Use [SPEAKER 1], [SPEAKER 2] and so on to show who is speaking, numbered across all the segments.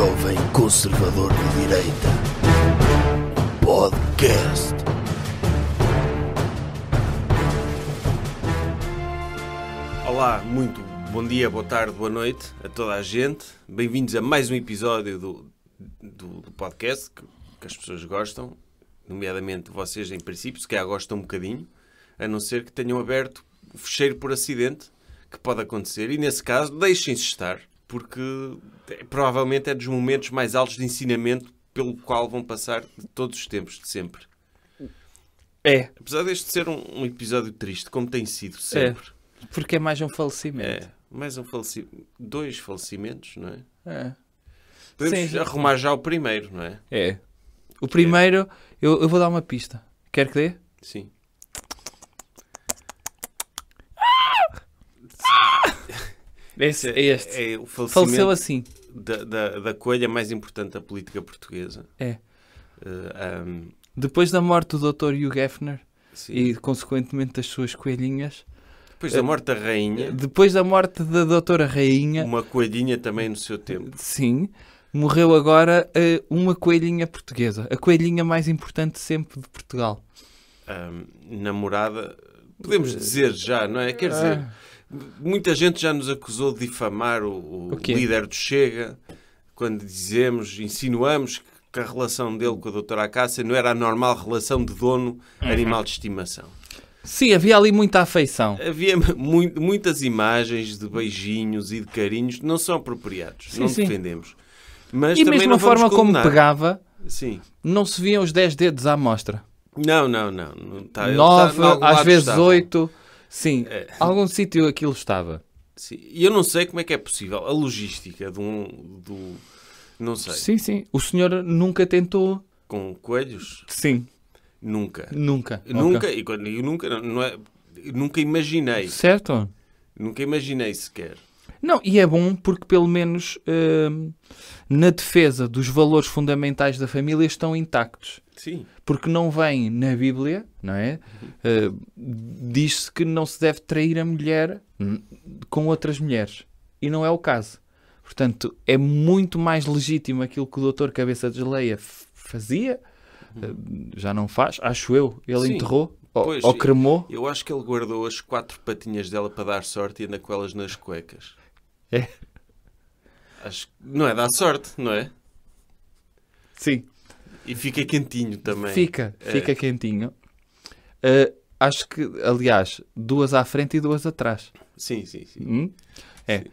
[SPEAKER 1] Jovem Conservador de Direita Podcast. Olá, muito bom dia, boa tarde, boa noite a toda a gente. Bem-vindos a mais um episódio do, do, do podcast que, que, as pessoas gostam, nomeadamente vocês, em princípio, se calhar gostam um bocadinho, a não ser que tenham aberto o fecheiro por acidente, que pode acontecer, e nesse caso deixem-se estar, porque provavelmente é dos momentos mais altos de ensinamento pelo qual vão passar de todos os tempos, de sempre. É. Apesar deste ser um, um episódio triste, como tem sido é. sempre.
[SPEAKER 2] É. Porque é mais um falecimento. É.
[SPEAKER 1] Mais um falecimento. Dois falecimentos, não é?
[SPEAKER 2] É. Podemos Sim. arrumar
[SPEAKER 1] já o primeiro, não é?
[SPEAKER 2] É. O primeiro, é. Eu, eu vou dar uma pista. Quer que dê? Sim. Ah! Ah! Esse, é, é este. É, falecimento... Faleceu assim
[SPEAKER 1] da, da, da coelha mais importante da política portuguesa.
[SPEAKER 2] É. Uh, eh, um... Depois da morte do Dr. Hugh Hefner Sim. e, consequentemente, das suas coelhinhas. Depois da eh, morte da rainha. Depois da morte da doutora rainha. Uma coelhinha também no seu tempo. Sim. Morreu agora eh, uma coelhinha portuguesa. A coelhinha mais importante sempre de Portugal. Um,
[SPEAKER 1] namorada. Podemos dizer já, não é? Quer dizer... Ah. Muita gente já nos acusou de difamar o, o líder do Chega quando dizemos, insinuamos que, a relação dele com a doutora Acácia não era a normal relação de dono-animal uhum. de estimação.
[SPEAKER 2] Sim, havia ali muita afeição.
[SPEAKER 1] Havia mu muitas imagens de beijinhos e de carinhos não são apropriados, sim, não sim. defendemos. Mas e mesmo a forma condenar. como
[SPEAKER 2] pegava, sim. não se viam os 10 dedos à mostra.
[SPEAKER 1] Não, não, não. Tá, 9, tá às vezes estava.
[SPEAKER 2] 8. Sim, é. algum sítio aquilo estava.
[SPEAKER 1] Sim. E eu não sei como é que é possível a logística de um. Do... Não sei. Sim, sim.
[SPEAKER 2] O senhor nunca tentou.
[SPEAKER 1] Com coelhos?
[SPEAKER 2] Sim. Nunca. Nunca. Nunca,
[SPEAKER 1] okay. e quando eu nunca, não é, nunca imaginei. Certo? Nunca imaginei sequer.
[SPEAKER 2] Não, e é bom porque pelo menos uh, na defesa dos valores fundamentais da família estão intactos. Sim. Porque não vem na Bíblia, não é? Uh, Diz-se que não se deve trair a mulher hum, com outras mulheres. E não é o caso. Portanto, é muito mais legítimo aquilo que o doutor Cabeça de Leia fazia. Uh, já não faz, acho eu. Ele Sim. enterrou pois, ou cremou.
[SPEAKER 1] Eu acho que ele guardou as quatro patinhas dela para dar sorte e anda com elas nas cuecas. É. Acho, não é dar sorte, não é? Sim.
[SPEAKER 2] E fica quentinho também. Fica, é. fica quentinho. Uh, acho que, aliás, duas à frente e duas atrás. Sim, sim, sim. Hum? É. Sim.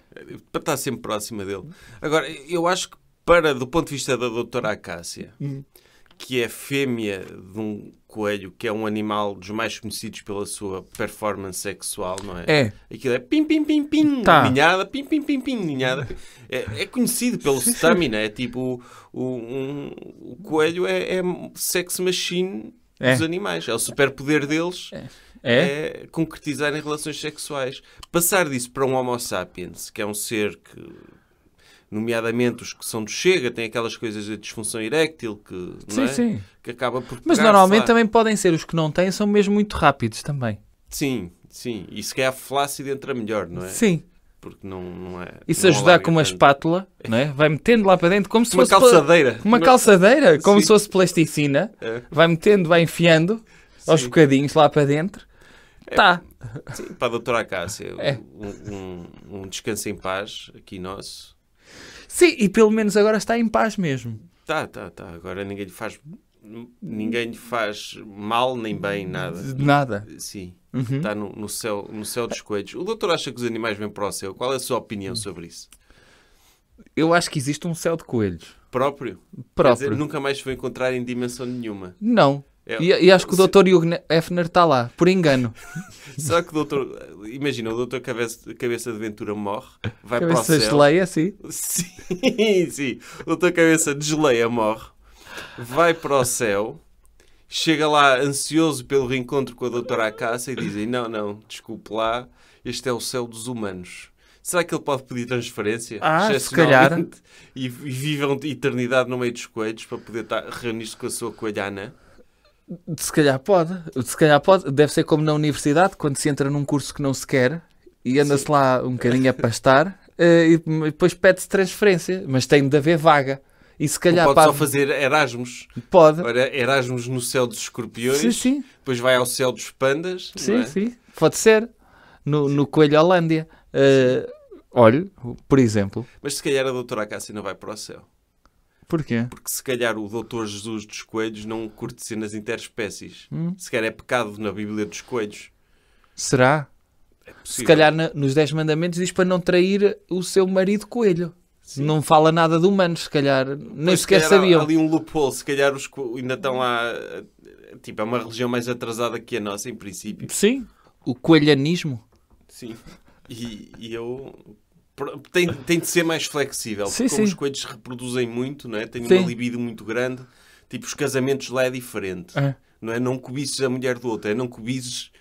[SPEAKER 1] Para estar sempre próxima dele. Agora, eu acho que para, do ponto de vista da doutora Acácia, hum que é fêmea de um coelho, que é um animal dos mais conhecidos pela sua performance sexual, não é? É. Aquilo é pim, pim, pim, pim, tá. ninhada, pim, pim, pim, pim, ninhada. É, é conhecido pelo stamina, é tipo, o, um, o coelho é, é sex machine é. dos animais, é o superpoder deles. É. É? é concretizar em relações sexuais. Passar disso para um Homo sapiens, que é um ser que nomeadamente os que são do Chega, têm aquelas coisas de disfunção eréctil que, sim, é? sim. que acaba por. Mas normalmente
[SPEAKER 2] também podem ser, os que não têm são mesmo muito rápidos também.
[SPEAKER 1] Sim, sim. E se calhar flácido entra melhor, não é? Sim. Porque não, não
[SPEAKER 2] é. E se é ajudar com uma tanto. espátula, não é? Vai metendo lá para dentro como se uma fosse. Uma calçadeira. Uma calçadeira, como sim. se fosse plasticina. É. Vai metendo, vai enfiando sim. aos bocadinhos lá para dentro.
[SPEAKER 1] É, tá. Sim, para a doutora Cássia, é. um, um, um descanso em paz aqui nosso.
[SPEAKER 2] Sim, e pelo menos agora está em paz mesmo.
[SPEAKER 1] Tá, tá, tá. Agora ninguém lhe faz ninguém lhe faz mal nem bem, nada. Nada. Sim. Uhum. Está no, no, céu, no céu dos coelhos. O doutor acha que os animais vêm para o céu. Qual é a sua opinião uhum. sobre isso?
[SPEAKER 2] Eu acho que existe um céu de coelhos.
[SPEAKER 1] Próprio? Próprio. Dizer, nunca mais foi encontrar em dimensão nenhuma.
[SPEAKER 2] Não. É, e, e, acho que o Dr. Hugh Hefner está lá, por engano.
[SPEAKER 1] Será que o doutor. Imagina, o doutor Cabeça, Cabeça de Ventura morre, vai cabeça para o céu. Cabeça desleia, sim. Sim, sim. O doutor Cabeça desleia, morre, vai para o céu, chega lá ansioso pelo reencontro com a doutora Acácia e dizem: Não, não, desculpe lá, este é o céu dos humanos. Será que ele pode pedir transferência? Ah, se calhar. E, e vive eternidade no meio dos coelhos para poder tá, reunir-se com a sua coelhana?
[SPEAKER 2] Se calhar pode, se calhar pode, deve ser como na universidade, quando se entra num curso que não se quer e anda-se lá um bocadinho a pastar eh, e depois pede-se transferência, mas tem de haver vaga. E se calhar pode para... só fazer
[SPEAKER 1] Erasmus. Pode. Ora, Erasmus no céu dos escorpiões. Sim, sim. Depois vai ao céu dos pandas.
[SPEAKER 2] Sim, é? sim. Pode ser. No, no Coelho Holândia. Uh, olha, por exemplo.
[SPEAKER 1] Mas se calhar a doutora Acácia não vai para o céu. Porquê? Porque se calhar o doutor Jesus dos Coelhos não curte cenas interespécies. Hum? Se calhar é pecado na Bíblia dos
[SPEAKER 2] Coelhos. Será? É se calhar nos Dez Mandamentos diz para não trair o seu marido coelho. Sim. Não fala nada de humanos, se calhar. Nem sequer se sabiam. Há ali
[SPEAKER 1] um loophole, se calhar os ainda estão lá. Tipo, é uma religião mais atrasada que a nossa, em princípio.
[SPEAKER 2] Sim. O coelhanismo.
[SPEAKER 1] Sim. E, e eu tem, tem de ser mais flexível. Sim, porque como os coelhos se reproduzem muito, não é? têm sim. uma libido muito grande. Tipo, os casamentos lá é diferente. É. Não é não cobices a mulher do outro, é não cobices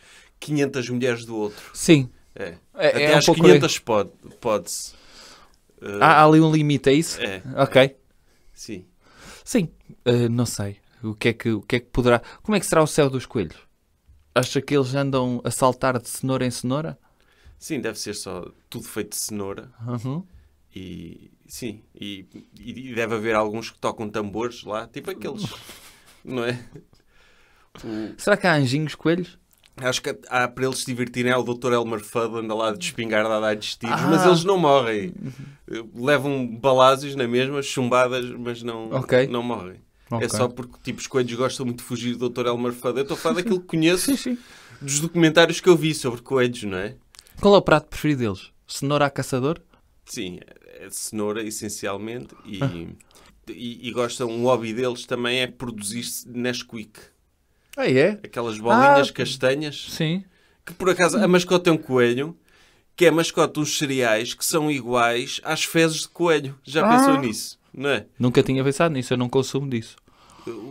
[SPEAKER 1] 500 mulheres do outro. Sim. É. é Até é às um 500 pode, pode-se. Uh... Há, há ali um limite, é isso? É. Ok.
[SPEAKER 2] Sim. Sim, uh, não sei. O que, é que, o que é que poderá. Como é que será o céu dos coelhos? Acha que eles andam a saltar de cenoura em cenoura?
[SPEAKER 1] Sim, deve ser só tudo feito de cenoura. Uhum. E sim, e, e, deve haver alguns que tocam tambores lá, tipo aqueles, não é? O...
[SPEAKER 2] Será que há anjinhos coelhos?
[SPEAKER 1] Acho que há para eles se divertirem. É o Dr. Elmer Fudd anda lá de espingarda a dar tiros, ah. mas eles não morrem. Uhum. Levam balásios na mesma, chumbadas, mas não, okay. não morrem. É okay. É só porque tipo, os coelhos gostam muito de fugir do Dr. Elmer Fudd. Eu estou a falar daquilo que conheço sim, sim. dos documentários que eu vi sobre coelhos, não é?
[SPEAKER 2] Qual é o prato preferido deles? Cenoura a caçador?
[SPEAKER 1] Sim, é cenoura essencialmente e, ah. e, e gostam, um hobby deles também é produzir Nesquik. Ah, é? Aquelas bolinhas ah, castanhas. Sim. Que por acaso a mascota é um coelho que é mascote uns cereais que são iguais às fezes de coelho. Já ah. pensou nisso? Não é?
[SPEAKER 2] Nunca tinha pensado nisso, eu não consumo disso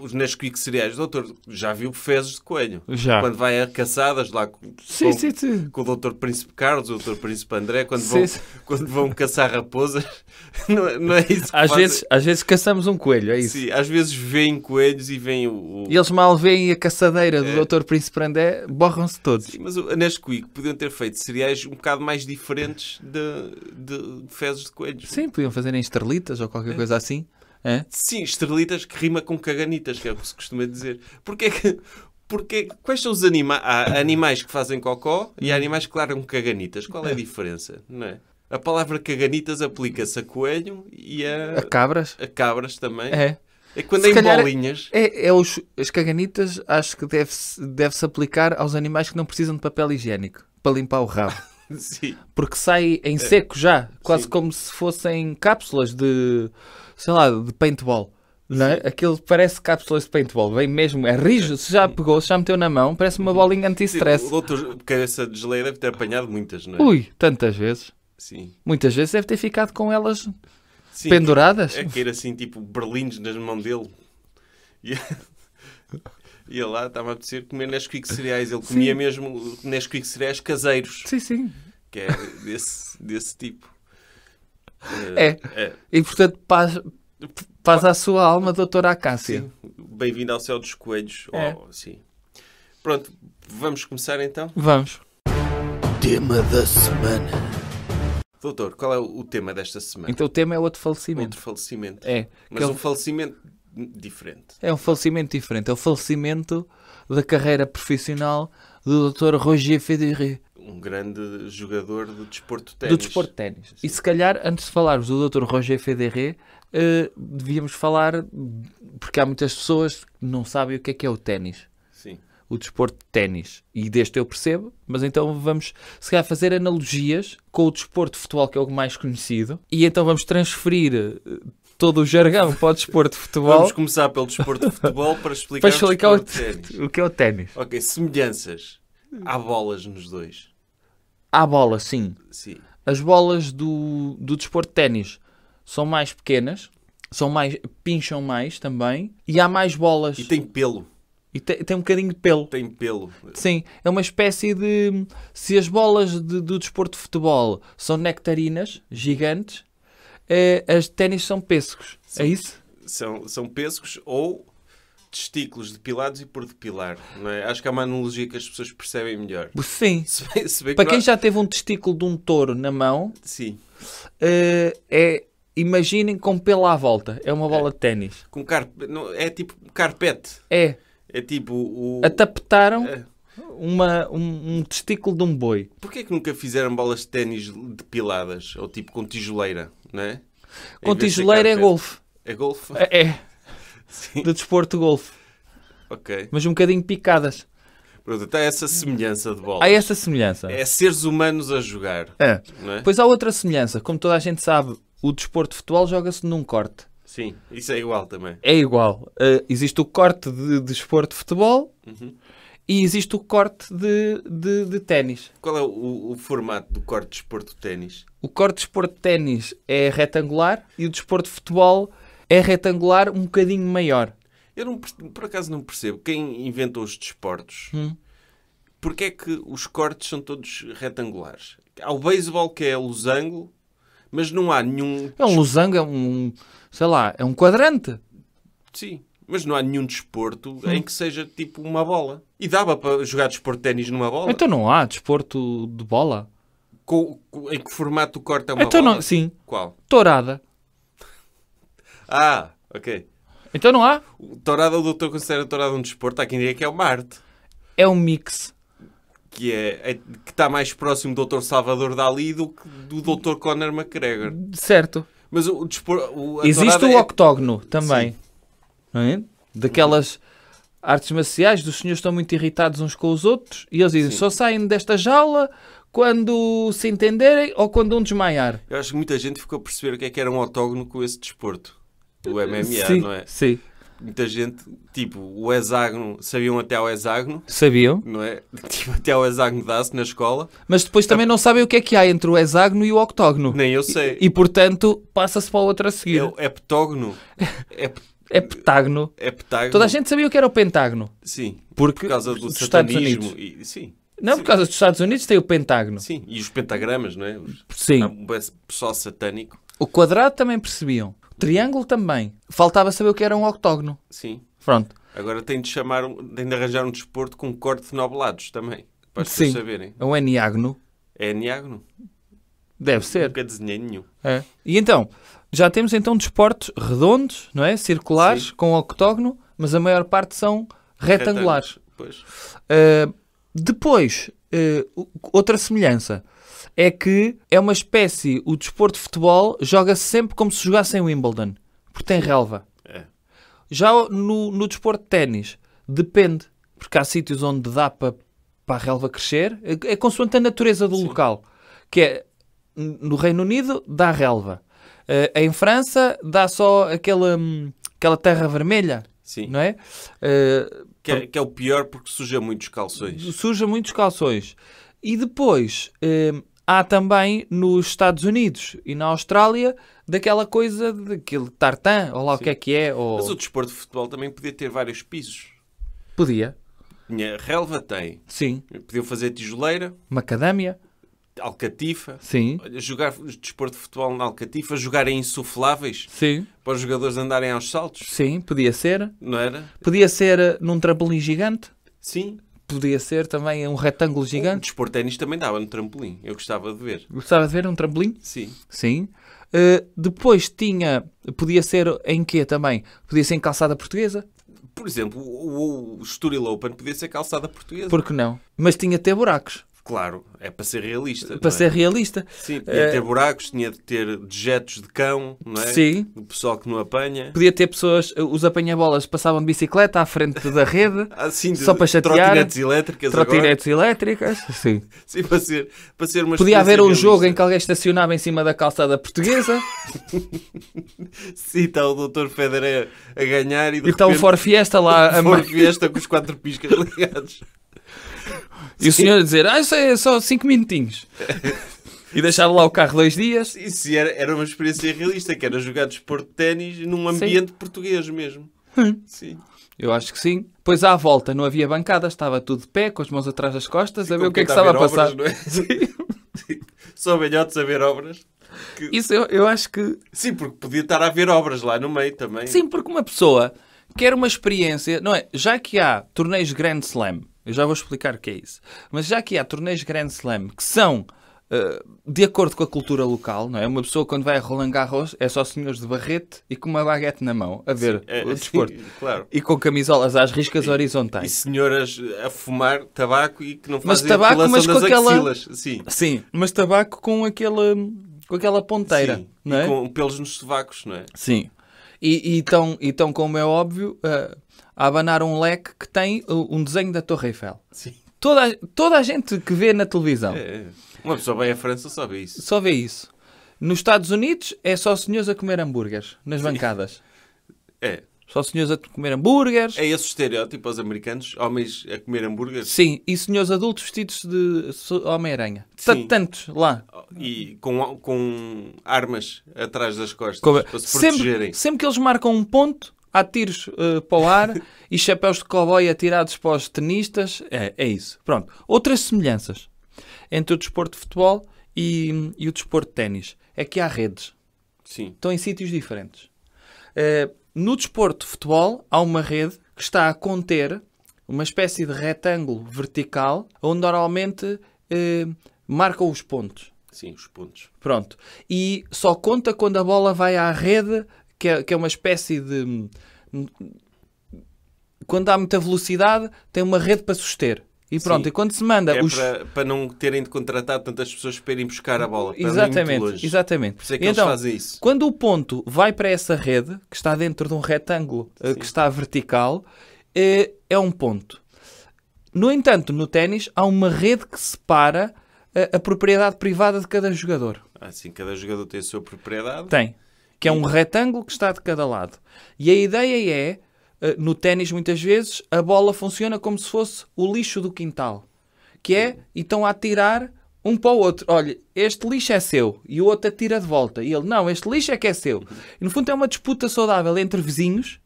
[SPEAKER 1] os Nesquik cereais. Doutor, já viu fezes de coelho? Já. Quando vai a caçadas lá com, sim, com, sim, sim. com o doutor Príncipe Carlos, o doutor Príncipe André, quando, vão, quando vão caçar raposas, não, é, não é isso às vezes
[SPEAKER 2] Às vezes caçamos um coelho, é isso. Sim, às vezes
[SPEAKER 1] veem coelhos e veem o... o... E eles mal veem
[SPEAKER 2] a caçadeira do é. doutor Príncipe André, borram-se todos.
[SPEAKER 1] Sim, mas a Nesquik podiam ter feito cereais um bocado mais diferentes de, de, de fezes de coelhos. Sim,
[SPEAKER 2] podiam fazer em estrelitas ou qualquer é. coisa assim. É? Sim,
[SPEAKER 1] estrelitas que rima com caganitas, que é o que se costuma dizer. Porquê que, porque quais são os anima há animais que fazem cocó e há hum. animais que largam caganitas? Qual é a é. diferença? Não é? A palavra caganitas aplica-se a coelho e a... a cabras. A cabras também. É. É quando Se é em bolinhas.
[SPEAKER 2] É, é os, as caganitas acho que deve-se deve aplicar aos animais que não precisam de papel higiênico para limpar o rabo. Sim. Porque sai em é. seco já, quase Sim. como se fossem cápsulas de, sei lá, de paintball. Não é? Aquilo parece cápsulas de paintball, bem mesmo, é rijo, se já pegou, se já meteu na mão, parece uma uhum. bolinha anti-stress. O outro Cabeça de
[SPEAKER 1] Geleia deve ter apanhado muitas, não é? Ui,
[SPEAKER 2] tantas vezes. Sim. Muitas vezes deve ter ficado com elas Sim, penduradas. É que
[SPEAKER 1] era assim, tipo, berlindes nas mãos dele. E, e lá estava a dizer comer Nesquik cereais. Ele comia mesmo Nesquik cereais caseiros. Sim, sim. Que é desse, desse tipo.
[SPEAKER 2] É. é. é. E portanto, paz, paz à sua alma, doutora Acácia.
[SPEAKER 1] Bem-vindo ao céu dos coelhos. É. Oh, sim. Pronto, vamos começar então? Vamos. Tema da semana. Doutor, qual é o tema desta semana? Então o tema é outro falecimento. Outro falecimento. É. Mas um falecimento diferente.
[SPEAKER 2] É um falecimento diferente. É o falecimento da carreira profissional do Dr. Roger Federer
[SPEAKER 1] um grande jogador do desporto de ténis. Do desporto de
[SPEAKER 2] ténis. E se calhar, antes de falarmos do Dr. Roger Federer, uh, devíamos falar, porque há muitas pessoas que não sabem o que é que é o ténis. Sim. O desporto de ténis. E deste eu percebo, mas então vamos, se calhar, fazer analogias com o desporto de futebol, que é o mais conhecido, e então vamos transferir eh, todo o jargão para o desporto de futebol. Vamos começar pelo desporto de futebol para explicar, para explicar o, o, o que é o ténis.
[SPEAKER 1] Ok, semelhanças.
[SPEAKER 2] Há bolas nos dois. À bola, sim. sim. As bolas do, do desporto de ténis são mais pequenas, são mais, pincham mais também, e há mais bolas. E tem pelo. E te, tem um bocadinho de pelo. Tem pelo. Sim, é uma espécie de. Se as bolas de, do desporto de futebol são nectarinas gigantes, eh, as de ténis são pêssegos. É sim. É isso?
[SPEAKER 1] São, são pêssegos ou testículos depilados e por depilar. É? Acho que é uma analogia que as pessoas percebem melhor.
[SPEAKER 2] Sim. Se bem, se bem Para quem já teve um testículo de um touro na mão, Sim. Uh, é imaginem com pela à volta. É uma bola é. de ténis. Com É tipo carpete. É. É tipo o. Atapetaram. É. Uma, um, um, testículo de um boi.
[SPEAKER 1] Porquê é que nunca fizeram bolas de ténis depiladas? Ou tipo com tijoleira, não é? Com tijoleira é golfe.
[SPEAKER 2] É golfe? É. é do de desporto de golfe. Ok. Mas um bocadinho picadas.
[SPEAKER 1] Pronto, há então é essa semelhança de bola. Há essa semelhança. É seres humanos a jogar. É. é?
[SPEAKER 2] Pois há outra semelhança. Como toda a gente sabe, o desporto de futebol joga-se num corte.
[SPEAKER 1] Sim, isso é igual também. É
[SPEAKER 2] igual. Uh, existe o corte de desporto de, de futebol uhum. e existe o corte de, de, de ténis. Qual é o, o formato do corte de desporto de ténis? O corte de desporto de ténis é retangular e o desporto de futebol é retangular um bocadinho maior.
[SPEAKER 1] Eu não, por acaso não percebo quem inventou os desportos. Hum. Porque é que os cortes são todos retangulares? Há o beisebol que é losango, mas não há nenhum. É
[SPEAKER 2] um losango, é um. sei lá, é um quadrante.
[SPEAKER 1] Sim, mas não há nenhum desporto hum. em que seja tipo uma bola. E dava para jogar desporto de ténis numa bola. Então
[SPEAKER 2] não há desporto de bola.
[SPEAKER 1] Com, com, em que formato o corte é uma então bola? Não, sim. Qual? Tourada. Ah, ok. Então não há? O torado o doutor considera o torado um desporto, há quem diga que é uma arte.
[SPEAKER 2] É um mix.
[SPEAKER 1] Que é, é que está mais próximo do doutor Salvador Dali do que do doutor Conor McGregor.
[SPEAKER 2] Certo. Mas o, desporto. Existe o é... octógono também. Sim. Não é? Daquelas artes marciais, dos senhores estão muito irritados uns com os outros e eles dizem Sim. só saem desta jaula quando se entenderem ou quando um desmaiar. Eu acho que muita
[SPEAKER 1] gente ficou a perceber o que é que era um octógono com esse desporto o MMA, sim, não é? Sim. Muita gente, tipo, o hexágono, sabiam até ao hexágono. Sabiam. Não é? Tipo, até ao hexágono dá-se na escola.
[SPEAKER 2] Mas depois também a... Ah. não sabem o que é que há entre o hexágono e o octógono. Nem eu sei. E, e portanto, passa-se para o outro a seguir. É o heptógono. é... É É Toda a gente sabia o que era o pentágono. Sim. Porque, por causa do satanismo. E, sim.
[SPEAKER 1] Não, sim. por causa dos Estados Unidos tem o pentágono. Sim, e os pentagramas, não é? Os, sim. O é pessoal
[SPEAKER 2] satânico. O quadrado também percebiam. Triângulo também. Faltava saber o que era um octógono.
[SPEAKER 1] Sim. Pronto. Agora tem de chamar, tem de arranjar um desporto com corte de nove lados também. Para as pessoas Sim. saberem.
[SPEAKER 2] É um eniágono.
[SPEAKER 1] É eniágono. Deve ser. Nunca desenhei nenhum.
[SPEAKER 2] É. E então, já temos então desportos redondos, não é? Circulares, Sim. com octógono, mas a maior parte são retangulares. pois. Uh, depois, uh, outra semelhança é que é uma espécie, o desporto de futebol joga-se sempre como se jogasse em Wimbledon, porque tem relva. É. Já no, no desporto de ténis, depende, porque há sítios onde dá para para a relva crescer, é, é consoante a natureza do Sim. local, que é no Reino Unido dá relva, uh, em França dá só aquela, hum, aquela terra vermelha, Sim. não é? Uh, que, é que é o pior porque suja muitos calções. Suja muitos calções. E depois eh, há também nos Estados Unidos e na Austrália daquela coisa daquele tartan, ou lá Sim. o que é que é. Ou... Mas o
[SPEAKER 1] desporto de futebol também podia ter vários pisos. Podia. Minha relva tem. Sim. podia fazer tijoleira.
[SPEAKER 2] Macadâmia.
[SPEAKER 1] Alcatifa. Sim. Jogar desporto de futebol na Alcatifa, jogar em insufláveis. Sim. Para os jogadores andarem aos saltos.
[SPEAKER 2] Sim, podia ser. Não era? Podia ser eh, num trampolim gigante. Sim podia ser também um retângulo gigante. O desporto ténis também dava no
[SPEAKER 1] trampolim. Eu gostava de ver.
[SPEAKER 2] Gostava de ver um trampolim? Sim. Sim. Uh, depois tinha... Podia ser em quê também? Podia ser em calçada portuguesa?
[SPEAKER 1] Por exemplo, o, o, o Sturil Open podia ser calçada portuguesa. Por que não?
[SPEAKER 2] Mas tinha até buracos.
[SPEAKER 1] Claro, é para ser realista. Para é? ser realista. Sim, podia eh, ter buracos, tinha de ter dejetos de cão, não é? Sim. O pessoal que não apanha. Podia
[SPEAKER 2] ter pessoas, eh, os apanha-bolas passavam de bicicleta à frente da rede, assim, de, só para chatear. Trotinetes elétricas Trotinetes agora. elétricas, sim. Sim, para ser, para ser
[SPEAKER 1] uma Podia haver um realista.
[SPEAKER 2] jogo em que alguém estacionava em cima da calçada portuguesa. sim, está o doutor Federer a ganhar e, e repente, o Ford Fiesta lá. A... Ford Fiesta com os quatro piscas ligados. E o senhor dizer, ah, isso é só 5 minutinhos. e deixar lá o carro dois dias. Isso era,
[SPEAKER 1] era uma experiência realista, que era jogar desporto de ténis num ambiente sim. português mesmo. sim.
[SPEAKER 2] Eu acho que sim. Pois à volta não havia bancada, estava tudo de pé, com as mãos atrás das costas, a ver o que é que tá estava a passar. Obras,
[SPEAKER 1] é? sim. Só é melhor de saber obras. Que... Isso eu,
[SPEAKER 2] eu acho que. Sim, porque podia estar a haver obras lá no meio também. Sim, porque uma pessoa quer uma experiência, não é? Já que há torneios Grand Slam, eu já vou explicar o que é isso. Mas já que há torneios Grand Slam que são uh, de acordo com a cultura local, não é? Uma pessoa quando vai a Roland Garros é só senhores de barrete e com uma baguete na mão a ver sim, é, o desporto. Sim, claro. E com camisolas às riscas e, horizontais. E senhoras a fumar tabaco e que não fazem mas tabaco, mas com aquela... axilas. Sim. sim, mas tabaco com aquela, com aquela ponteira, sim. não é? E com pelos nos sovacos, não é? Sim. E, e, tão, e tão, como é óbvio... Uh, a abanar um leque que tem uh, um desenho da Torre Eiffel. Sim. Toda, toda a gente que vê na televisão. É, é, uma pessoa vai à França só vê isso. Só vê isso. Nos Estados Unidos é só senhores a comer hambúrgueres nas Sim. bancadas. É. Só senhores a comer
[SPEAKER 1] hambúrgueres. É esse o estereótipo aos americanos? Homens a comer hambúrgueres? Sim, e senhores adultos vestidos de Homem-Aranha. Tantos lá. E com, com armas atrás das costas Como... para se protegerem. Sempre,
[SPEAKER 2] sempre que eles marcam um ponto, há tiros uh, para o ar e chapéus de cowboy atirados para os tenistas. É, é isso. Pronto. Outras semelhanças entre o desporto de futebol e, e o desporto de ténis é que há redes. Sim. Estão em sítios diferentes. Uh, no desporto de futebol, há uma rede que está a conter uma espécie de retângulo vertical onde normalmente eh, marcam os pontos.
[SPEAKER 1] Sim, os pontos.
[SPEAKER 2] Pronto. E só conta quando a bola vai à rede que é, que é uma espécie de. Quando há muita velocidade, tem uma rede para suster. E pronto, Sim. e quando se manda é os... para,
[SPEAKER 1] para, não terem de contratar tantas pessoas para irem buscar a bola. exatamente,
[SPEAKER 2] exatamente. Por
[SPEAKER 1] isso é que então, eles fazem
[SPEAKER 2] isso. Quando o ponto vai para essa rede, que está dentro de um retângulo eh, Sim. que está vertical, é, é um ponto. No entanto, no ténis há uma rede que separa a, eh, a propriedade privada de cada jogador.
[SPEAKER 1] Assim, cada jogador tem a sua
[SPEAKER 2] propriedade. Tem que é um retângulo que está de cada lado. E a ideia é, eh, no ténis muitas vezes, a bola funciona como se fosse o lixo do quintal, que é, e estão a tirar um para o outro. Olha, este lixo é seu. E o outro atira de volta. E ele, não, este lixo é que é seu. E no fundo é uma disputa saudável entre vizinhos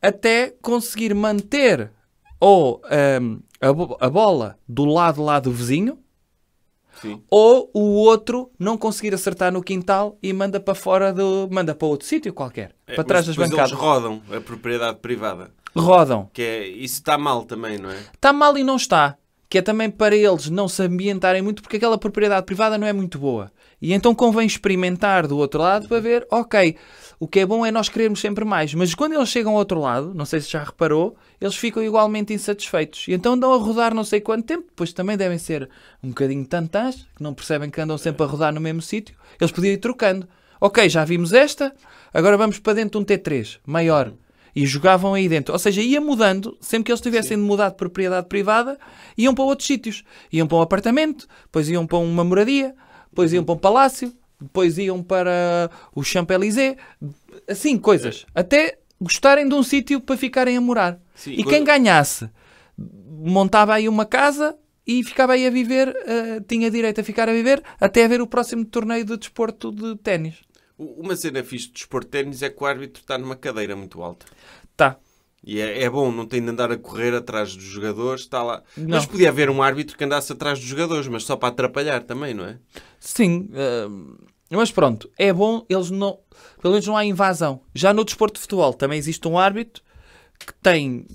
[SPEAKER 2] até conseguir manter ou um, ehm, a, a bola do lado lá do vizinho ou o outro não conseguir acertar no quintal e manda para fora do. manda para outro sítio qualquer. É, para trás das bancadas. Eles
[SPEAKER 1] rodam a propriedade privada. Rodam. Que é, isso está mal também, não é?
[SPEAKER 2] Está mal e não está. Que é também para eles não se ambientarem muito, porque aquela propriedade privada não é muito boa. E então convém experimentar do outro lado para ver, ok, o que é bom é nós queremos sempre mais. Mas quando eles chegam ao outro lado, não sei se já reparou, eles ficam igualmente insatisfeitos. E então andam a rodar não sei quanto tempo, depois também devem ser um bocadinho tantas que não percebem que andam sempre a rodar no mesmo sítio. Eles podiam ir trocando. Ok, já vimos esta, agora vamos para dentro de um T3, maior e jogavam aí dentro. Ou seja, ia mudando, sempre que eles tivessem de mudar de propriedade privada, iam para outros sítios. Iam para um apartamento, depois iam para uma moradia, depois uhum. iam para um palácio, depois iam para o Champs-Élysées, assim, coisas. É. Até gostarem de um sítio para ficarem a morar. Sim, e quando... quem ganhasse montava aí uma casa e ficava aí a viver, uh, tinha direito a ficar a viver até haver o próximo torneio de desporto de ténis.
[SPEAKER 1] Uma cena fixe de desporto de ténis é que o árbitro está numa cadeira muito alta. Tá. E é, é, bom, não tem de andar a correr atrás dos jogadores, está lá. Não. Mas podia haver um árbitro que andasse atrás
[SPEAKER 2] dos jogadores, mas só para atrapalhar também, não é? Sim, uh, mas pronto, é bom, eles não. Pelo menos não há invasão. Já no desporto de futebol também existe um árbitro que tem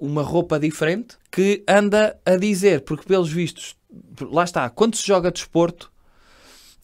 [SPEAKER 2] uma roupa diferente que anda a dizer, porque pelos vistos, lá está, quando se joga desporto,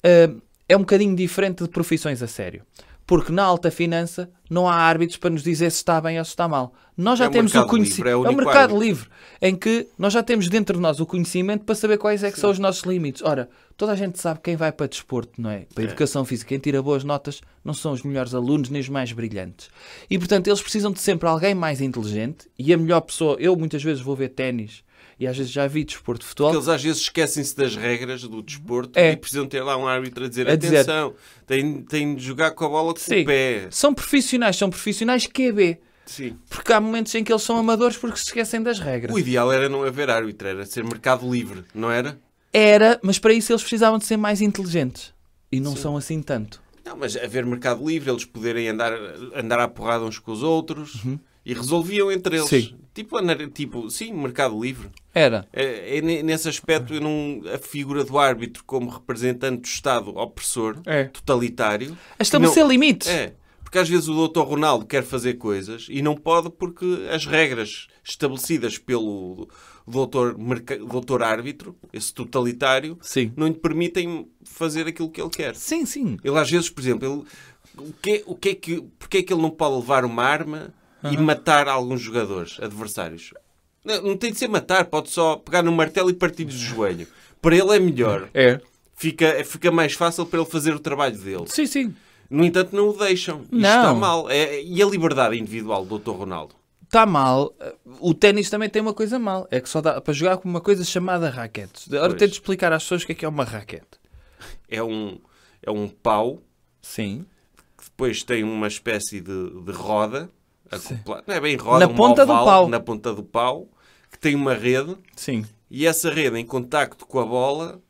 [SPEAKER 2] uh, é um bocadinho diferente de profissões a sério. Porque na alta finança não há árbitros para nos dizer se está bem ou se está mal. Nós já é temos o conhecimento. É, é, o é mercado árbitro. livre, em que nós já temos dentro de nós o conhecimento para saber quais é que Sim. são os nossos limites. Ora, toda a gente sabe quem vai para desporto, não é? Para é. educação física, quem tira boas notas não são os melhores alunos nem os mais brilhantes. E portanto, eles precisam de sempre alguém mais inteligente e a melhor pessoa. Eu muitas vezes vou ver ténis e às vezes já vi desporto de futebol. Porque eles às
[SPEAKER 1] vezes esquecem-se das regras do desporto é. e precisam ter lá um árbitro a dizer: a atenção, tem, tem de jogar com a bola com sim, o pé.
[SPEAKER 2] São profissionais, são profissionais QB. É sim. Porque há momentos em que eles são amadores porque se esquecem das regras. O
[SPEAKER 1] ideal era não haver árbitro, era ser mercado livre, não era?
[SPEAKER 2] Era, mas para isso eles precisavam de ser mais inteligentes. E não sim. são assim tanto. Não,
[SPEAKER 1] mas haver mercado livre, eles poderem andar, andar à porrada uns com os outros. Uhum. E resolviam entre eles. Sim. Tipo, tipo, sim, mercado livre. Era. É, é, nesse aspecto, eu não, a figura do árbitro como representante do Estado opressor, é. totalitário...
[SPEAKER 2] A estabelecer não, limites. É.
[SPEAKER 1] Porque às vezes o doutor Ronaldo quer fazer coisas e não pode porque as regras estabelecidas pelo doutor, doutor árbitro, esse totalitário, sim. não lhe permitem fazer aquilo que ele quer. Sim, sim. Ele às vezes, por exemplo, ele, o que, o que é que, porque é que ele não pode levar uma arma uhum. e matar alguns jogadores adversários. Não, não, tem de ser matar, pode só pegar no martelo e partir-lhes o joelho. Para ele é melhor. É. Fica, fica mais fácil para ele fazer o trabalho dele. Sim, sim. No entanto, não o deixam. Isto está mal. É, e a liberdade individual do Dr. Ronaldo?
[SPEAKER 2] Está mal. O ténis também tem uma coisa mal. É que só dá para jogar com uma coisa chamada raquete. Agora tenho de explicar às pessoas o que é, que é uma raquete.
[SPEAKER 1] É um, é um pau. Sim. Que depois tem uma espécie de, de roda acoplado. Não é bem roda, na ponta oval, do pau. Na ponta do pau, que tem uma rede. Sim. E essa rede, em contacto com a bola,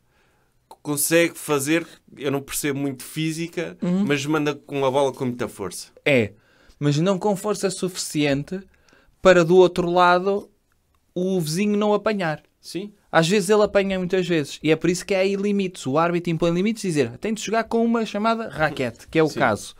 [SPEAKER 1] consegue fazer. Eu não percebo muito física, uhum.
[SPEAKER 2] mas manda com a bola com muita força. É, mas não com força suficiente para do outro lado o vizinho não apanhar. Sim. Às vezes ele apanha muitas vezes. E é por isso que há é aí limites. O árbitro impõe limites e dizer tem de jogar com uma chamada raquete, que é o Sim. caso.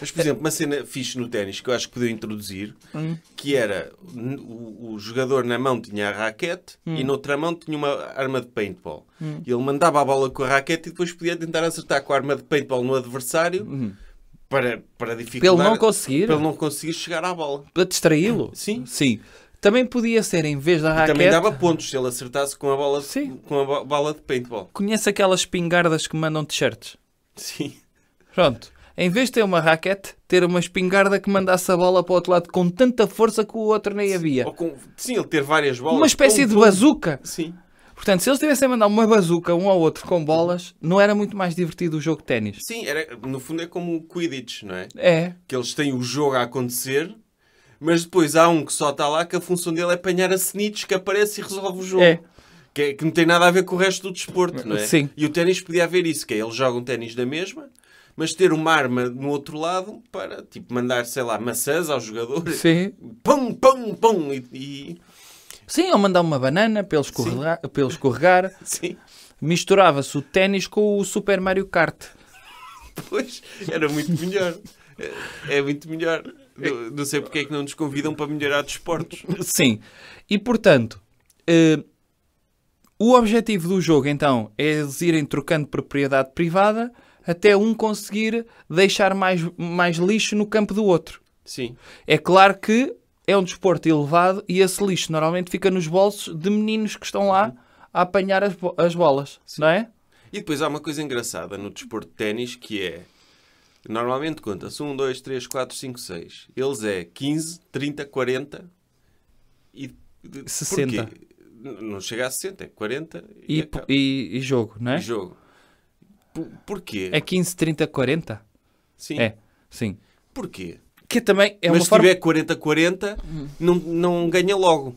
[SPEAKER 1] Mas, por exemplo, uma cena fixe no ténis que eu acho que podia introduzir, hum. que era o, o, jogador na mão tinha a raquete hum. e noutra mão tinha uma arma de paintball. Hum. E ele mandava a bola com a raquete e depois podia tentar acertar com a arma de paintball no adversário. Hum para, para dificultar. Pelo não conseguir. ele não conseguir chegar à bola.
[SPEAKER 2] Para distraí-lo. Sim. Sim. Também podia ser, em vez da e raquete... também dava
[SPEAKER 1] pontos se ele acertasse com a bola de, Sim. Com a
[SPEAKER 2] bola de paintball. Conhece aquelas espingardas que mandam t-shirts? Sim. Pronto. Em vez de ter uma raquete, ter uma espingarda que mandasse a bola para o outro lado com tanta força que o outro nem havia. Com... Sim, ele ter várias bolas. Uma espécie de bazuca. Sim. Portanto, se eles tivessem a mandar uma bazuca um ao outro com bolas, não era muito mais divertido o jogo de ténis.
[SPEAKER 1] Sim, era, no fundo é como o Quidditch, não é? É. Que eles têm o jogo a acontecer mas depois há um que só está lá que a função dele é apanhar a Snitch que aparece e resolve o jogo. É. Que, é, que, não tem nada a ver com o resto do desporto, não é? Sim. E o ténis podia haver isso, que é, eles jogam um ténis da mesma, mas ter uma arma no outro lado para, tipo, mandar, sei lá, maçãs aos jogadores. Sim. Pum, pum,
[SPEAKER 2] pum. E, e... Sim, ou mandar uma banana para ele escorregar. Para ele escorregar. Sim. Misturava-se o ténis com o Super Mario Kart.
[SPEAKER 1] Pois, era muito melhor. É, é muito melhor. Não sei porque é que não nos convidam para melhorar
[SPEAKER 2] desportos. Sim, e portanto, uh, o objetivo do jogo então é eles irem trocando propriedade privada até um conseguir deixar mais, mais lixo no campo do outro. Sim. É claro que é um desporto elevado e esse lixo normalmente fica nos bolsos de meninos que estão lá uhum. a apanhar as, bo as bolas, Sim. não é?
[SPEAKER 1] E depois há uma coisa engraçada no desporto de ténis que é Normalmente conta-se 1, 2, 3, 4, 5, 6. Eles é 15, 30, 40 e 60. Porquê? Não chega a 60, é 40 e, e,
[SPEAKER 2] e, e jogo, não é? E jogo. porquê? É 15, 30, 40? Sim. É, sim. Porquê?
[SPEAKER 1] Que também é Mas uma se forma... tiver 40, 40, não, não ganha logo.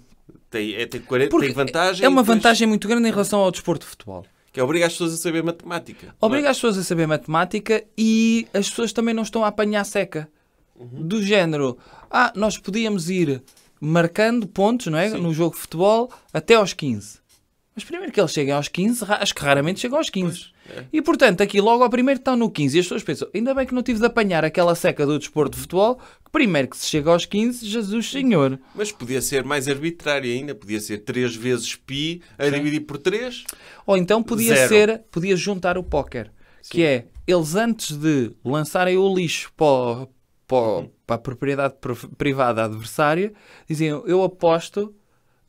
[SPEAKER 1] Tem, é, tem, 40, tem vantagem. É uma depois...
[SPEAKER 2] vantagem muito grande em relação ao desporto de
[SPEAKER 1] futebol. Que é obriga as pessoas a saber matemática. É?
[SPEAKER 2] Obriga é? as pessoas a saber matemática e as pessoas também não estão a apanhar seca. Uhum. Do género, ah, nós podíamos ir marcando pontos não é? no jogo de futebol até aos 15. Mas primeiro que eles cheguem aos 15, acho que raramente chegam aos 15. Pois. É. E portanto, aqui logo ao primeiro estão no 15 e as pessoas pensam, ainda bem que não tive de apanhar aquela seca do desporto de futebol, que primeiro que se chega aos 15, Jesus Senhor.
[SPEAKER 1] Mas podia ser mais arbitrário ainda, podia ser 3 vezes pi a Sim. dividir por 3.
[SPEAKER 2] Ou então podia zero. ser, podia juntar o póquer, que é eles antes de lançarem o lixo para, para, uhum. para a propriedade privada adversária, diziam eu aposto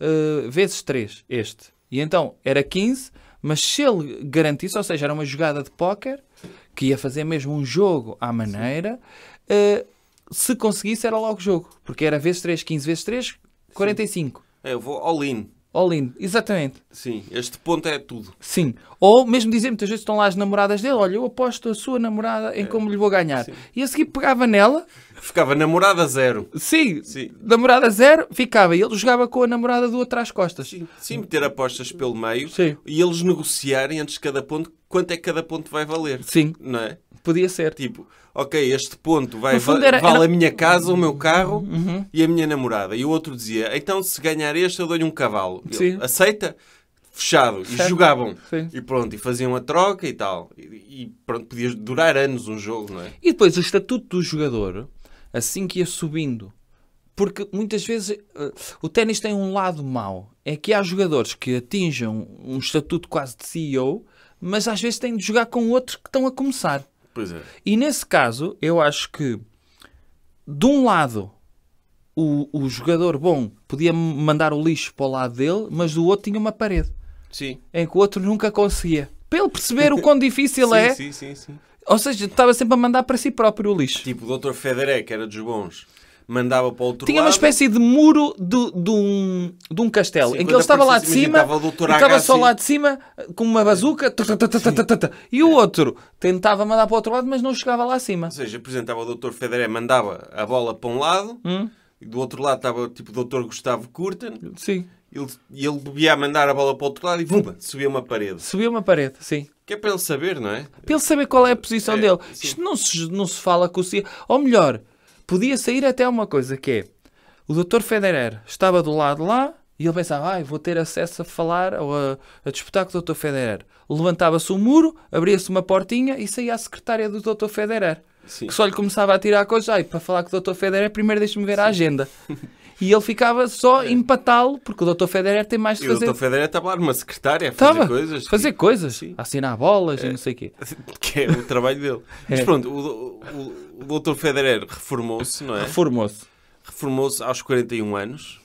[SPEAKER 2] uh, vezes 3 este. E então era 15 mas se ele garantisse, ou seja, era uma jogada de póquer, que ia fazer mesmo um jogo à maneira, uh, se conseguisse era logo jogo, porque era vezes 3, 15 vezes 3, 45. Sim. É, eu vou all in. All in, exatamente. Sim, este ponto é tudo. Sim. Ou mesmo dizer, muitas vezes estão lá as namoradas dele, olha, eu aposto a sua namorada em é. como lhe vou ganhar. Sim. E a seguir pegava nela.
[SPEAKER 1] Ficava namorada zero. Sim, Sim.
[SPEAKER 2] namorada zero, ficava. E ele jogava com a namorada do outro às costas. Sim,
[SPEAKER 1] Sim meter apostas pelo meio Sim. e eles negociarem antes de cada ponto quanto é que cada ponto vai valer. Sim. Não é? Podia ser. Tipo, ok, este ponto vai, vale era, a minha casa, o meu carro uhum. e a minha namorada. E o outro dizia, então se ganhar este eu dou-lhe um cavalo. Ele, Aceita? Fechado. Certo. E jogavam. Sim. E pronto, e faziam a troca e tal. E, e pronto, podia durar anos um jogo, não é?
[SPEAKER 2] E depois o estatuto do jogador, assim que ia subindo porque muitas vezes uh, o ténis tem um lado mau. É que há jogadores que atinjam um estatuto quase de CEO, mas às vezes têm de jogar com outros que estão a começar. Pois é. E nesse caso, eu acho que, de um lado, o, o jogador bom podia mandar o lixo para o lado dele, mas do outro tinha uma parede. Sim. Em que o outro nunca conseguia. Para ele perceber o quão difícil sim, é. Sim, sim, sim. Ou seja, estava sempre a mandar para si
[SPEAKER 1] próprio o lixo. Tipo o Dr. Federer, que era dos bons mandava para o outro Tinha lado. uma espécie
[SPEAKER 2] de muro de, de, um, de um castelo, em que ele estava lá de cima, estava só lá de cima com uma bazuca, e o é. outro tentava mandar para o outro lado, mas não chegava lá acima. Ou
[SPEAKER 1] seja, apresentava o doutor Federer, mandava a bola para um lado, hum? e do outro lado estava tipo o doutor Gustavo Curten. Sim. Ele, ele ia mandar a bola para o outro lado e vum, subia uma parede.
[SPEAKER 2] Subia uma parede, sim.
[SPEAKER 1] Que é para ele saber, não é?
[SPEAKER 2] Para ele saber qual é a posição é, dele. Sim. Isto não se, não se fala com o CIA. Ou melhor, podia sair até uma coisa que é o Dr. Federer estava do lado lá e ele pensava, ai, ah, vou ter acesso a falar ou a, a disputar com o Dr. Federer. Levantava-se o um muro, abria-se uma portinha e saía a secretária do Dr. Federer. Sim. Que só lhe começava a tirar coisas. Ai, para falar com o Dr. Federer, primeiro deixa-me ver Sim. a agenda. E ele ficava só é. empatá-lo, porque o Dr. Federer tem mais de fazer. E o Dr. Federer estava lá numa secretária a fazer coisas. Fazer que... coisas, Sim. assinar bolas é. e não sei o quê. Que é o trabalho dele. É. Mas pronto, o,
[SPEAKER 1] o, o Dr. Federer reformou-se, não é? Reformou-se. Reformou-se aos 41 anos.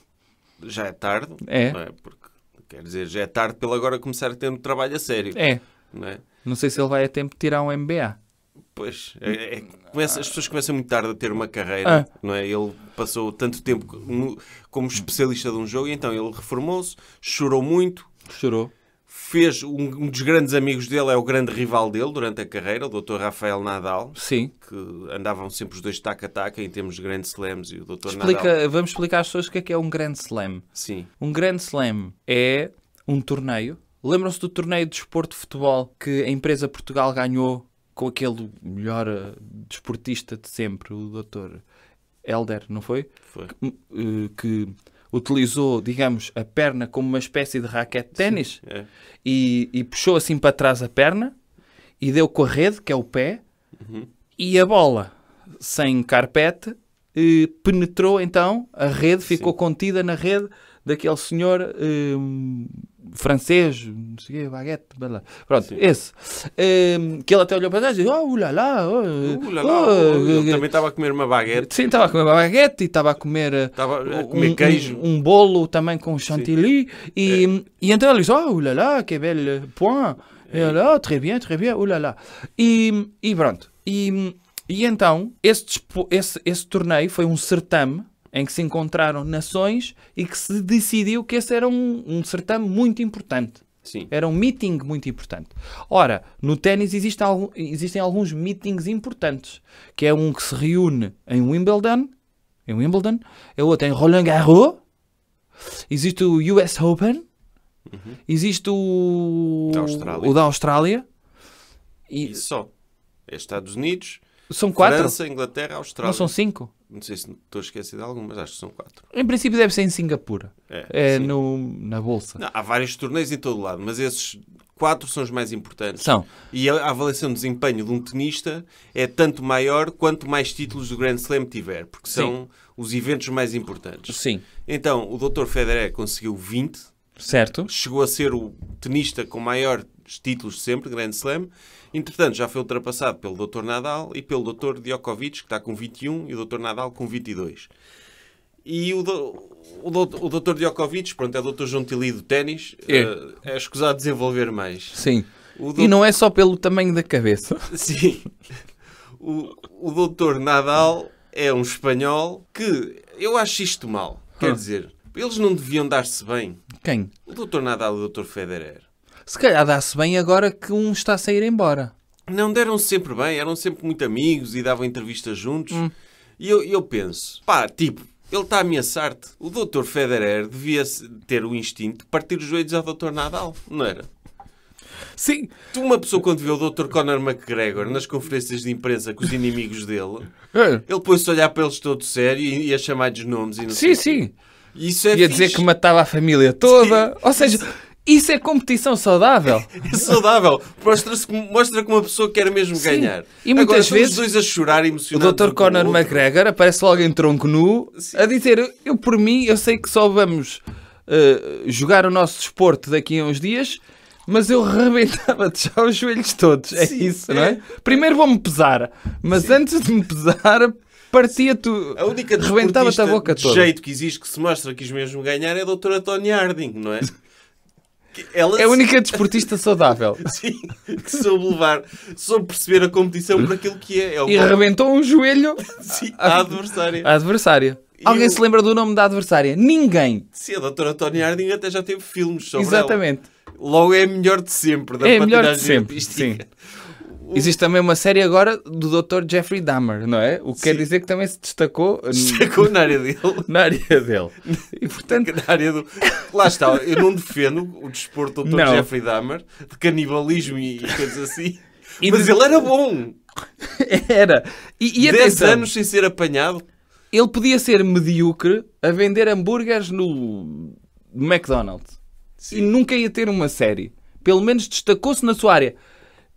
[SPEAKER 1] Já é tarde. É. Não é? Porque, quer dizer, já é tarde pelo agora começar a ter um trabalho a sério. É.
[SPEAKER 2] Não, é? não sei se ele vai a tempo de tirar um MBA.
[SPEAKER 1] Pois, é, é, começa, as pessoas começam muito tarde a ter uma carreira, ah. não é? Ele passou tanto tempo no, como especialista de um jogo e então ele reformou-se, chorou muito. Chorou fez um, um, dos grandes amigos dele, é o grande rival dele durante a carreira, o Dr. Rafael Nadal. Sim. Que andavam sempre os dois taca-taca em termos de Grand Slams e o Dr. Explica,
[SPEAKER 2] Nadal. Vamos explicar às pessoas o que é que é um Grand Slam. Sim. Um Grand Slam é um torneio. Lembram-se do torneio de esporte de futebol que a empresa Portugal ganhou com aquele melhor eh, desportista de sempre, o Dr. Elder, não foi? Foi. que, eh, que utilizou, digamos, a perna como uma espécie de raquete de ténis é. e, e, puxou assim para trás a perna e deu com a rede, que é o pé, uhum. e a bola, sem carpete, penetrou então, a rede ficou Sim. contida na rede daquele senhor hum, francês, não sei o quê, baguete, blá. pronto, Sim. esse. Um, ehm, que ele até olhou para trás e disse: Oh, ulala, oh, uh, ulala. Oh, oh, oh ele
[SPEAKER 1] oh, também estava a comer uma baguete. Sim, estava a comer uma
[SPEAKER 2] baguete e estava a comer, eh, estava a comer um, queijo. Um, um, bolo também com chantilly. E, é. e então ele disse: Oh, ulala, que bel point. É. E ele, oh, très bien, très bien, ulala. E, e pronto. E, e então, esse, esse, esse torneio foi um certame em que se encontraram nações e que se decidiu que esse era um, um certame muito importante. Sim. Era um meeting muito importante. Ora, no ténis existe existem alguns meetings importantes, que é um que se reúne em Wimbledon, em Wimbledon, é outro em Roland Garros, existe o US Open, uhum. existe o da Austrália. o da Austrália
[SPEAKER 1] e, e só. É Estados Unidos,
[SPEAKER 2] são quatro? França, Inglaterra, Austrália. Não são cinco?
[SPEAKER 1] Não sei se estou a esquecer de algum, mas acho que são quatro.
[SPEAKER 2] Em princípio deve ser em Singapura. É, é no, na Bolsa. Não,
[SPEAKER 1] há vários torneios em todo lado, mas esses quatro são os mais importantes. São. E a avaliação de desempenho de um tenista é tanto maior quanto mais títulos do Grand Slam tiver, porque Sim. são os eventos mais importantes. Sim. Então, o Dr. Federer conseguiu 20. Certo. Chegou a ser o tenista com maior títulos sempre, Grand Slam. Entretanto, já foi ultrapassado pelo Dr. Nadal e pelo Dr. Djokovic, que está com 21, e o Dr. Nadal com 22. E o, do, o, do, o Dr. Djokovic, pronto, é o Dr. João Tili do ténis, é. Uh, é escusado desenvolver mais. Sim.
[SPEAKER 2] Do... E não é só pelo tamanho da cabeça. Sim.
[SPEAKER 1] O, o Dr. Nadal é um espanhol que eu acho isto mal. Quer ah. dizer, eles não deviam dar-se bem. Quem? O Dr. Nadal e o Dr. Federer.
[SPEAKER 2] Se calhar dá-se bem agora que um está a sair embora.
[SPEAKER 1] Não deram -se sempre bem, eram sempre muito amigos e davam entrevistas juntos. Hum. E eu, eu penso, pá, tipo, ele está a ameaçar-te. O doutor Federer devia ter o instinto de partir os joelhos ao doutor Nadal, não era? Sim. Tu, uma pessoa, quando vê o doutor Conor McGregor nas conferências de imprensa com os inimigos dele, é. ele pôs-se a olhar para eles todo sério e, e a chamar-lhes nomes e não sim, sei. Sim, sim. Isso
[SPEAKER 2] é Ia fixe. dizer que matava a família toda. Sim. Ou seja. Isso é competição saudável. é
[SPEAKER 1] saudável. Mostra, mostra que uma pessoa quer mesmo Sim. ganhar.
[SPEAKER 2] E muitas Agora, vezes. dois a chorar emocionados. O Dr. Conor McGregor aparece logo em tronco nu Sim. a dizer: Eu, por mim, eu sei que só vamos uh, jogar o nosso desporto daqui a uns dias. Mas eu rebentava-te já os joelhos todos, é Sim. é isso, não é. é? Primeiro vou-me pesar, mas antes de me pesar, partia-te. A única rebentava a boca toda. O jeito
[SPEAKER 1] que existe que se mostra que quis mesmo ganhar é a doutora Tony Harding, não é? Ela... É a única desportista saudável. Sim, que soube levar, soube perceber a competição por aquilo que é. é e rebentou
[SPEAKER 2] um joelho Sim, à, à adversária. À adversária. Alguém eu... se lembra do nome da adversária? Ninguém.
[SPEAKER 1] Sim, a doutora Tony Harding até já teve filmes sobre Exatamente. Ela. Logo é a melhor de sempre. Da é a melhor de sempre. Sim.
[SPEAKER 2] Uhum. Existe também uma série agora do Dr. Jeffrey Dahmer, não é? O que Sim. quer dizer que também se destacou... Hum, destacou na área dele. na área dele.
[SPEAKER 1] E, portanto... na área do... Lá está, eu não defendo o desporto do Dr. Não. Jeffrey Dahmer, de
[SPEAKER 2] canibalismo e coisas assim. E mas de... ele era bom. era. E, e 10 anos sem ser apanhado. Ele podia ser medíocre a vender hambúrgueres no McDonald's. Sim. E nunca ia ter uma série. Pelo menos destacou-se na sua área.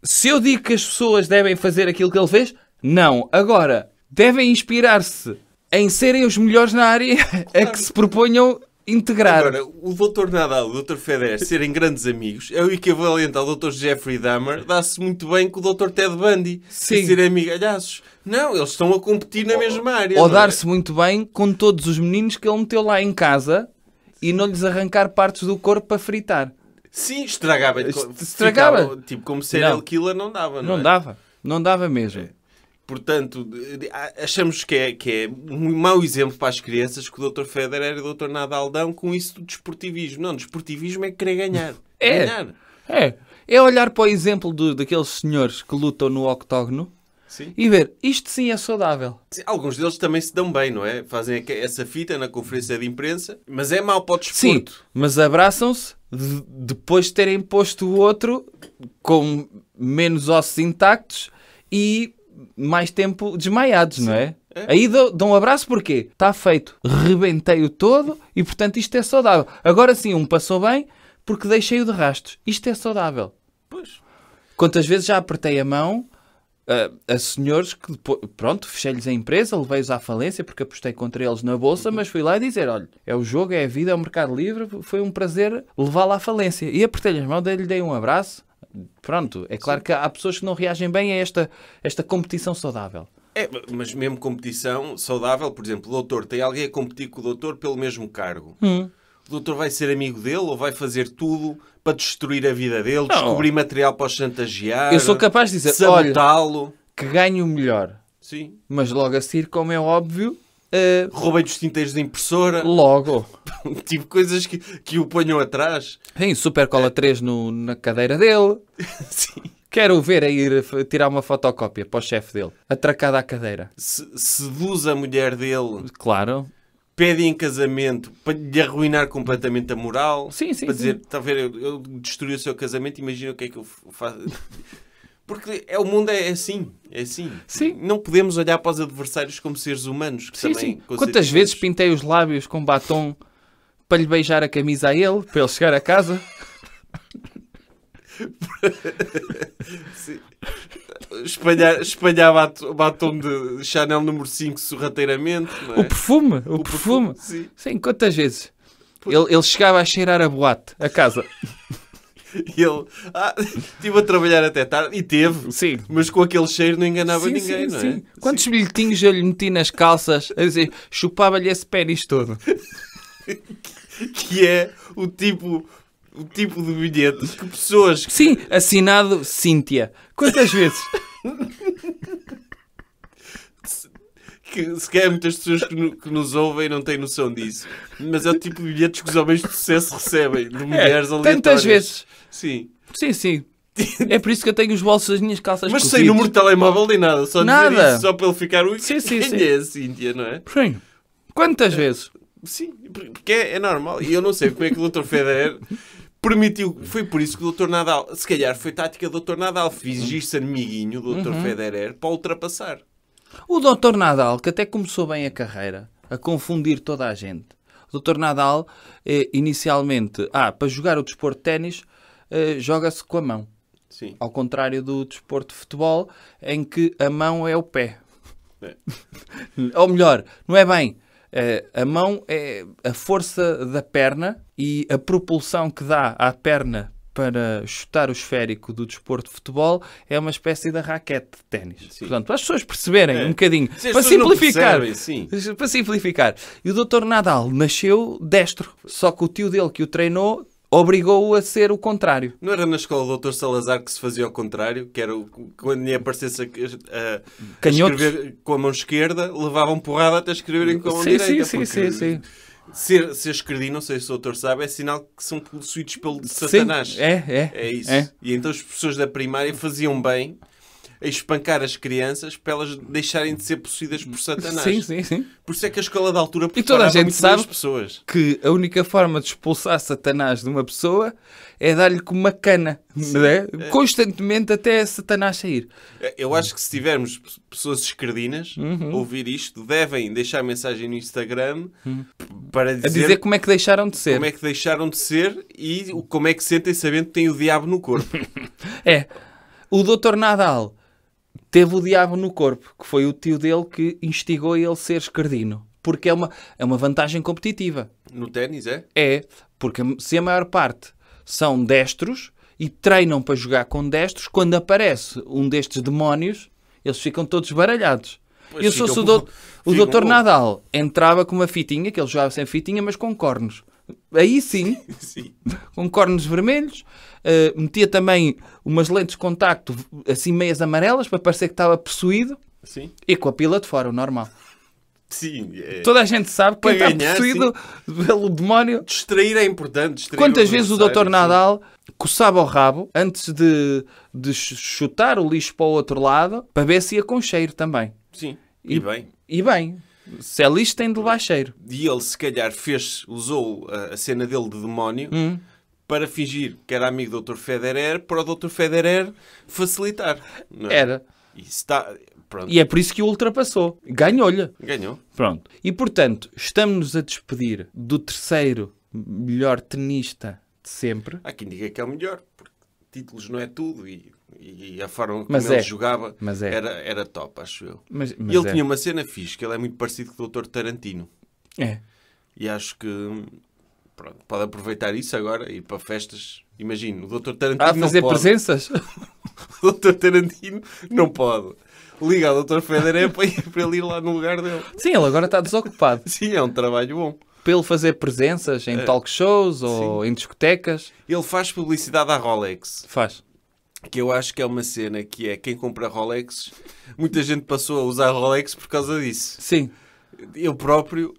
[SPEAKER 2] Se eu digo que as pessoas devem fazer aquilo que ele fez, não. Agora, devem inspirar-se em serem os melhores na área a que se proponham integrar. Agora,
[SPEAKER 1] o Dr. Nadal e o Dr. Federer serem grandes amigos é o equivalente ao Dr. Jeffrey Dahmer dá-se muito bem com o Dr. Ted Bundy. Sim. Serem amigalhaços. Não,
[SPEAKER 2] eles estão a competir na mesma área. Ou é? dar-se é? muito bem com todos os meninos que ele meteu lá em casa e não lhes arrancar partes do corpo para fritar. Sim, estragava. Estragava. Ficava, tipo, como ser não. killer não dava, não, não é? dava. Não dava mesmo. É. Portanto,
[SPEAKER 1] achamos que é, que é um mau exemplo para as crianças que o Dr. Federer e o Dr. Nadal dão com isso do desportivismo. Não, desportivismo é querer ganhar. É. Ganhar.
[SPEAKER 2] É. É olhar para o exemplo do daqueles senhores que lutam no octógono sim. e ver isto sim é saudável.
[SPEAKER 1] Sim, alguns deles também se dão bem, não é? Fazem essa fita na conferência de imprensa,
[SPEAKER 2] mas é mau para o desporto. Sim, mas abraçam-se de, depois de terem posto o outro com menos ossos intactos e mais tempo desmaiados, sim. não é? É. Aí dou, dou, um abraço porque está feito, rebentei-o todo e portanto isto é saudável. Agora sim, um passou bem porque deixei-o de rastros. Isto é saudável. Pois. Quantas vezes já apertei a mão Uh, a senhores que depois, pronto, fechei-lhes a empresa, levei-os à falência porque apostei contra eles na bolsa, mas fui lá e dizer: olha, é o jogo, é a vida, é o mercado livre, foi um prazer levá-lo à falência. E apertei-lhe as mãos, dei-lhe dei um abraço. Pronto, é claro Sim. que há pessoas que não reagem bem a esta, esta competição saudável.
[SPEAKER 1] É, mas mesmo competição saudável, por exemplo, o doutor tem alguém a competir com o doutor pelo mesmo cargo. Hum o doutor vai ser amigo dele ou vai fazer tudo para destruir a vida dele, não. descobrir material para o chantagear, eu sou capaz de dizer, sabotá-lo.
[SPEAKER 2] Que ganho melhor. Sim. Mas logo a seguir, como é óbvio, Uh, eh, roubei os tinteiros de impressora. Logo. tipo coisas que, que o ponham atrás. Sim, super cola 3 no, na cadeira dele. Sim. Quero ver a ir tirar uma fotocópia para o chefe dele. Atracada à cadeira. Se,
[SPEAKER 1] seduz a mulher dele. Claro pedem em casamento para lhe arruinar completamente a moral. Sim, sim. Para dizer, talvez tá eu, eu, destruí o seu casamento, imagina o que é que eu faço. Porque é, o mundo é, é assim, é assim. Sim. Não podemos olhar
[SPEAKER 2] para os adversários como seres humanos. sim, sim. Quantas vezes pintei os lábios com batom para lhe beijar a camisa a ele, para ele chegar a casa? Espalhar, o batom de Chanel
[SPEAKER 1] número 5 sorrateiramente. É? O perfume,
[SPEAKER 2] o, o perfume. perfume. Sim. sim, quantas vezes? Ele, ele chegava a cheirar a boate, a casa. E ele ah, estive a trabalhar até tarde e teve, sim. mas com aquele cheiro não enganava sim, ninguém, sim, não é? Sim. Quantos sim. bilhetinhos eu lhe meti nas calças a dizer chupava-lhe esse pênis todo? que é o tipo o tipo de bilhete que pessoas. Sim, assinado Cíntia. Quantas vezes?
[SPEAKER 1] que se calhar muitas pessoas que, no, que, nos ouvem não têm noção disso. Mas é o tipo de bilhetes que os homens de sucesso recebem de é, mulheres é, aleatórias. Tantas vezes. Sim.
[SPEAKER 2] Sim, sim. É por isso que eu tenho os bolsos das minhas calças Mas sem número de
[SPEAKER 1] telemóvel nem nada. Só nada. Isso, só para ele ficar... Ui, sim, sim, sim. é a Cíntia, não é?
[SPEAKER 2] Sim. Quantas é, vezes? Sim,
[SPEAKER 1] porque é, é normal. E eu não sei como é que o Dr. Federer permitiu. Foi por isso que o Dr. Nadal, se calhar foi tática do Dr. Nadal, fingir-se amiguinho do Dr. Uhum. Federer para ultrapassar.
[SPEAKER 2] O Dr. Nadal, que até começou bem a carreira, a confundir toda a gente. O Dr. Nadal, eh, inicialmente, ah, para jogar o desporto de ténis, eh, joga-se com a mão. Sim. Ao contrário do desporto de futebol, em que a mão é o pé. É. Ou melhor, não é bem, é, a mão é a força da perna e a propulsão que dá à perna para chutar o esférico do desporto de futebol é uma espécie da raquete de ténis. Portanto, para as pessoas perceberem é. um bocadinho, Se para simplificar, percebem, para simplificar. E o Dr. Nadal nasceu destro, só que o tio dele que o treinou obrigou-o a ser o contrário.
[SPEAKER 1] Não era na escola do doutor Salazar que se fazia o contrário? Que era o, quando lhe aparecesse a, a, a escrever com a mão esquerda, levavam porrada até escreverem com a mão sim, direita. Sim, sim, sim, sim. Ser, ser não sei se o doutor sabe, é sinal que são possuídos pelo Satanás. Sim, é, é. É isso. É. E então as pessoas da primária faziam bem a espancar as crianças para elas deixarem de ser possuídas por Satanás. Sim, sim, sim. Por isso é que a escola da altura e toda a gente sabe pessoas.
[SPEAKER 2] que a única forma de expulsar Satanás de uma pessoa é dar-lhe com uma cana, né? constantemente até Satanás sair. É, eu acho que se tivermos pessoas esquerdinas
[SPEAKER 1] uhum. ouvir isto, devem deixar mensagem no Instagram uhum. para dizer, a dizer como é que deixaram de ser. Como é que deixaram de ser e como é que sentem sabendo que têm o diabo no corpo.
[SPEAKER 2] é. O Dr. Nadal teve o diabo no corpo, que foi o tio dele que instigou ele a ser escardino. Porque é uma, é uma vantagem competitiva. No ténis, é? É, porque se a maior parte são destros e treinam para jogar com destros, quando aparece um destes demónios, eles ficam todos baralhados. Pois eu sou o, doutor o doutor Nadal entrava com uma fitinha, que ele jogava sem fitinha, mas com cornos. Aí sim, sim. com cornos vermelhos, uh, metia também umas lentes de contacto assim meias amarelas para parecer que estava possuído Sim. e com a pila de fora, o normal.
[SPEAKER 1] Sim, é... Toda a gente
[SPEAKER 2] sabe que está possuído sim. pelo demónio.
[SPEAKER 1] Distrair é importante. Distrair Quantas vezes o Dr. Nadal
[SPEAKER 2] sim. coçava o rabo antes de, de chutar o lixo para o outro lado para ver se ia com cheiro também? Sim, e, e bem. E bem. Se é lixo, tem de levar cheiro.
[SPEAKER 1] E ele, se calhar, fez, usou a, cena dele de demónio. Hum para fingir que era amigo do Dr. Federer, para o Dr. Federer facilitar. Não. É? Era. Está... E é por isso
[SPEAKER 2] que o ultrapassou. Ganhou-lhe. Ganhou. Pronto. E portanto, estamos-nos a despedir do terceiro melhor tenista de sempre. Há quem
[SPEAKER 1] diga que é o melhor, porque títulos não é tudo e, e a forma como mas ele é. jogava é. Era, era top, acho eu. Mas, mas ele é. tinha uma cena fixe, que ele é muito parecido com o Dr. Tarantino. É. E acho que hum, pronto, pode aproveitar isso agora e ir para festas. Imagino, o Dr. Tarantino. Ah, fazer não pode. presenças?
[SPEAKER 2] o Dr. Tarantino não pode. Liga ao Dr. Federer para, ir, ele
[SPEAKER 1] ir lá no lugar dele. Sim,
[SPEAKER 2] ele agora está desocupado. Sim, é um trabalho bom. Para ele fazer presenças em é. talk shows ou Sim. em discotecas. Ele faz publicidade à Rolex. Faz.
[SPEAKER 1] Que eu acho que é uma cena que é quem compra Rolex. Muita gente passou a usar Rolex por causa disso. Sim. Eu próprio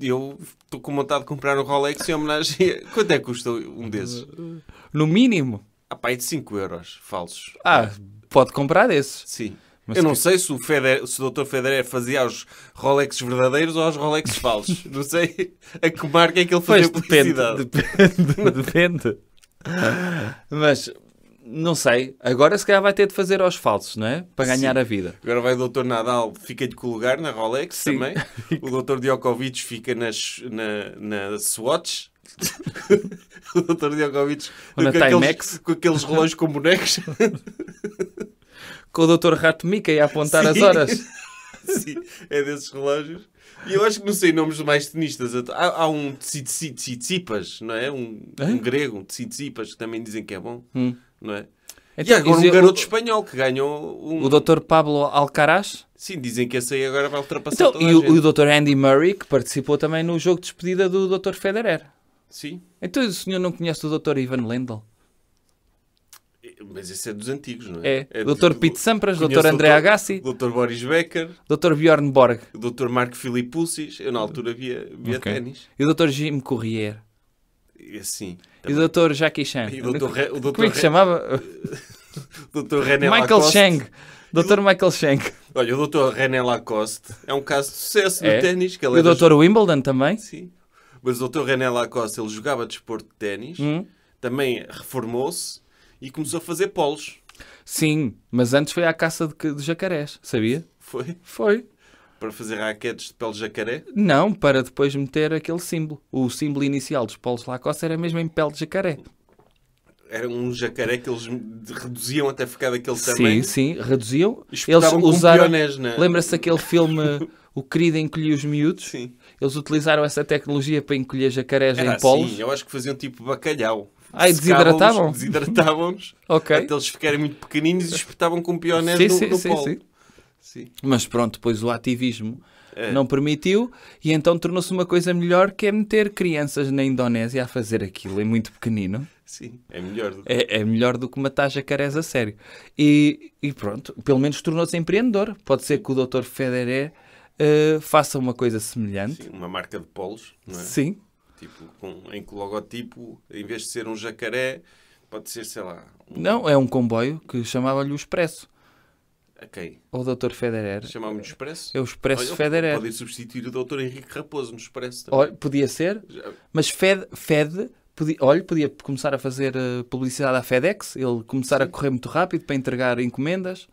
[SPEAKER 1] eu estou com vontade de comprar um Rolex em homenagem. Quanto é que custa um desses?
[SPEAKER 2] No mínimo.
[SPEAKER 1] Ah, pá, é de 5 euros falsos. Ah, pode comprar desses. Sim. Mas eu não que... sei se o, se o Dr. Federer fazia aos Rolex verdadeiros ou aos Rolex falsos. não sei a que marca é que ele fazia pois, publicidade. depende. depende.
[SPEAKER 2] Mas não sei. Agora se calhar vai ter de fazer aos falsos, não é? Para ganhar Sim. a vida. Agora vai o doutor Nadal,
[SPEAKER 1] fica-lhe com o lugar na Rolex Sim. também. o doutor Djokovic fica nas, na, na Swatch. o doutor Djokovic com aqueles, com aqueles relógios
[SPEAKER 2] com bonecos. com o doutor Rato Mickey a apontar Sim. as horas.
[SPEAKER 1] Sim, é desses relógios. E eu acho que não sei nomes mais tenistas. Há, há um Tsitsipas, não é? Um, um grego, um Tsitsipas, que também dizem que é bom. Hum não
[SPEAKER 2] é? Então, e agora um garoto o,
[SPEAKER 1] espanhol que ganhou um... O Dr.
[SPEAKER 2] Pablo Alcaraz? Sim,
[SPEAKER 1] dizem que esse aí agora vai ultrapassar então, E o, o
[SPEAKER 2] Dr. Andy Murray, que participou também no jogo de despedida do Dr. Federer. Sim. Então o senhor não conhece o Dr. Ivan Lendl?
[SPEAKER 1] Mas esse é dos antigos, não é? É. é Dr. Pete Sampras, Dr. André Agassi, Dr. Boris Becker, Dr. Bjorn Borg, Dr. Marco Filipussis. Eu na altura via, via okay. ténis. E o Dr. Jim Courrier. Assim,
[SPEAKER 2] e o doutor Jackie Chan. E o doutor, o doutor Como é que se chamava?
[SPEAKER 1] doutor René Michael Lacoste. Chang.
[SPEAKER 2] Doutor o... Michael Chang,
[SPEAKER 1] Olha, o doutor René Lacoste é um caso de sucesso é. ténis. E o doutor
[SPEAKER 2] Wimbledon também. Sim.
[SPEAKER 1] Mas o doutor René Lacoste, ele jogava desporto de ténis, hum. também reformou-se e começou a fazer polos.
[SPEAKER 2] Sim, mas antes foi à caça de, de jacarés, sabia? Foi? Foi
[SPEAKER 1] para fazer raquetes de pele de jacaré?
[SPEAKER 2] Não, para depois meter aquele símbolo. O símbolo inicial dos polos Lacoste era mesmo em pele de jacaré.
[SPEAKER 1] Era um jacaré que eles reduziam até ficar daquele tamanho? Sim, sim, reduziam. Eles usaram... Na... Né? Lembra-se
[SPEAKER 2] daquele filme... o querido encolhia os miúdos. Sim. Eles utilizaram essa tecnologia para encolher jacarés Era em polos. Sim,
[SPEAKER 1] eu acho que faziam tipo bacalhau. Ah, e desidratavam? Desidratavam-nos
[SPEAKER 2] ok. até eles ficarem muito
[SPEAKER 1] pequeninos e espetavam com pionés sim, no, sim, no sim, polo. Sim.
[SPEAKER 2] Sim. Mas pronto, depois o ativismo é. não permitiu e então tornou-se uma coisa melhor que é meter crianças na Indonésia a fazer aquilo é muito pequenino. Sim, é melhor do que, é, é melhor do que matar jacarés a sério. E, e pronto, pelo menos tornou-se empreendedor. Pode ser que o Dr. Federer uh, faça uma coisa semelhante. Sim, uma marca de polos, não é? Sim.
[SPEAKER 1] Tipo, com, em que o logotipo, em vez de ser um jacaré, pode ser, sei lá.
[SPEAKER 2] Um... Não, é um comboio que chamava-lhe o Expresso. Ok. Ou o Dr. Federer. Chamava-me de Expresso. É o Expresso Olha, Federer. Podia
[SPEAKER 1] substituir o Dr. Henrique Raposo no Expresso também. Olha, podia ser, Já...
[SPEAKER 2] mas Fed, Fed podia, olha, podia começar a fazer eh, publicidade à FedEx, ele começar Sim. a correr muito rápido para entregar encomendas.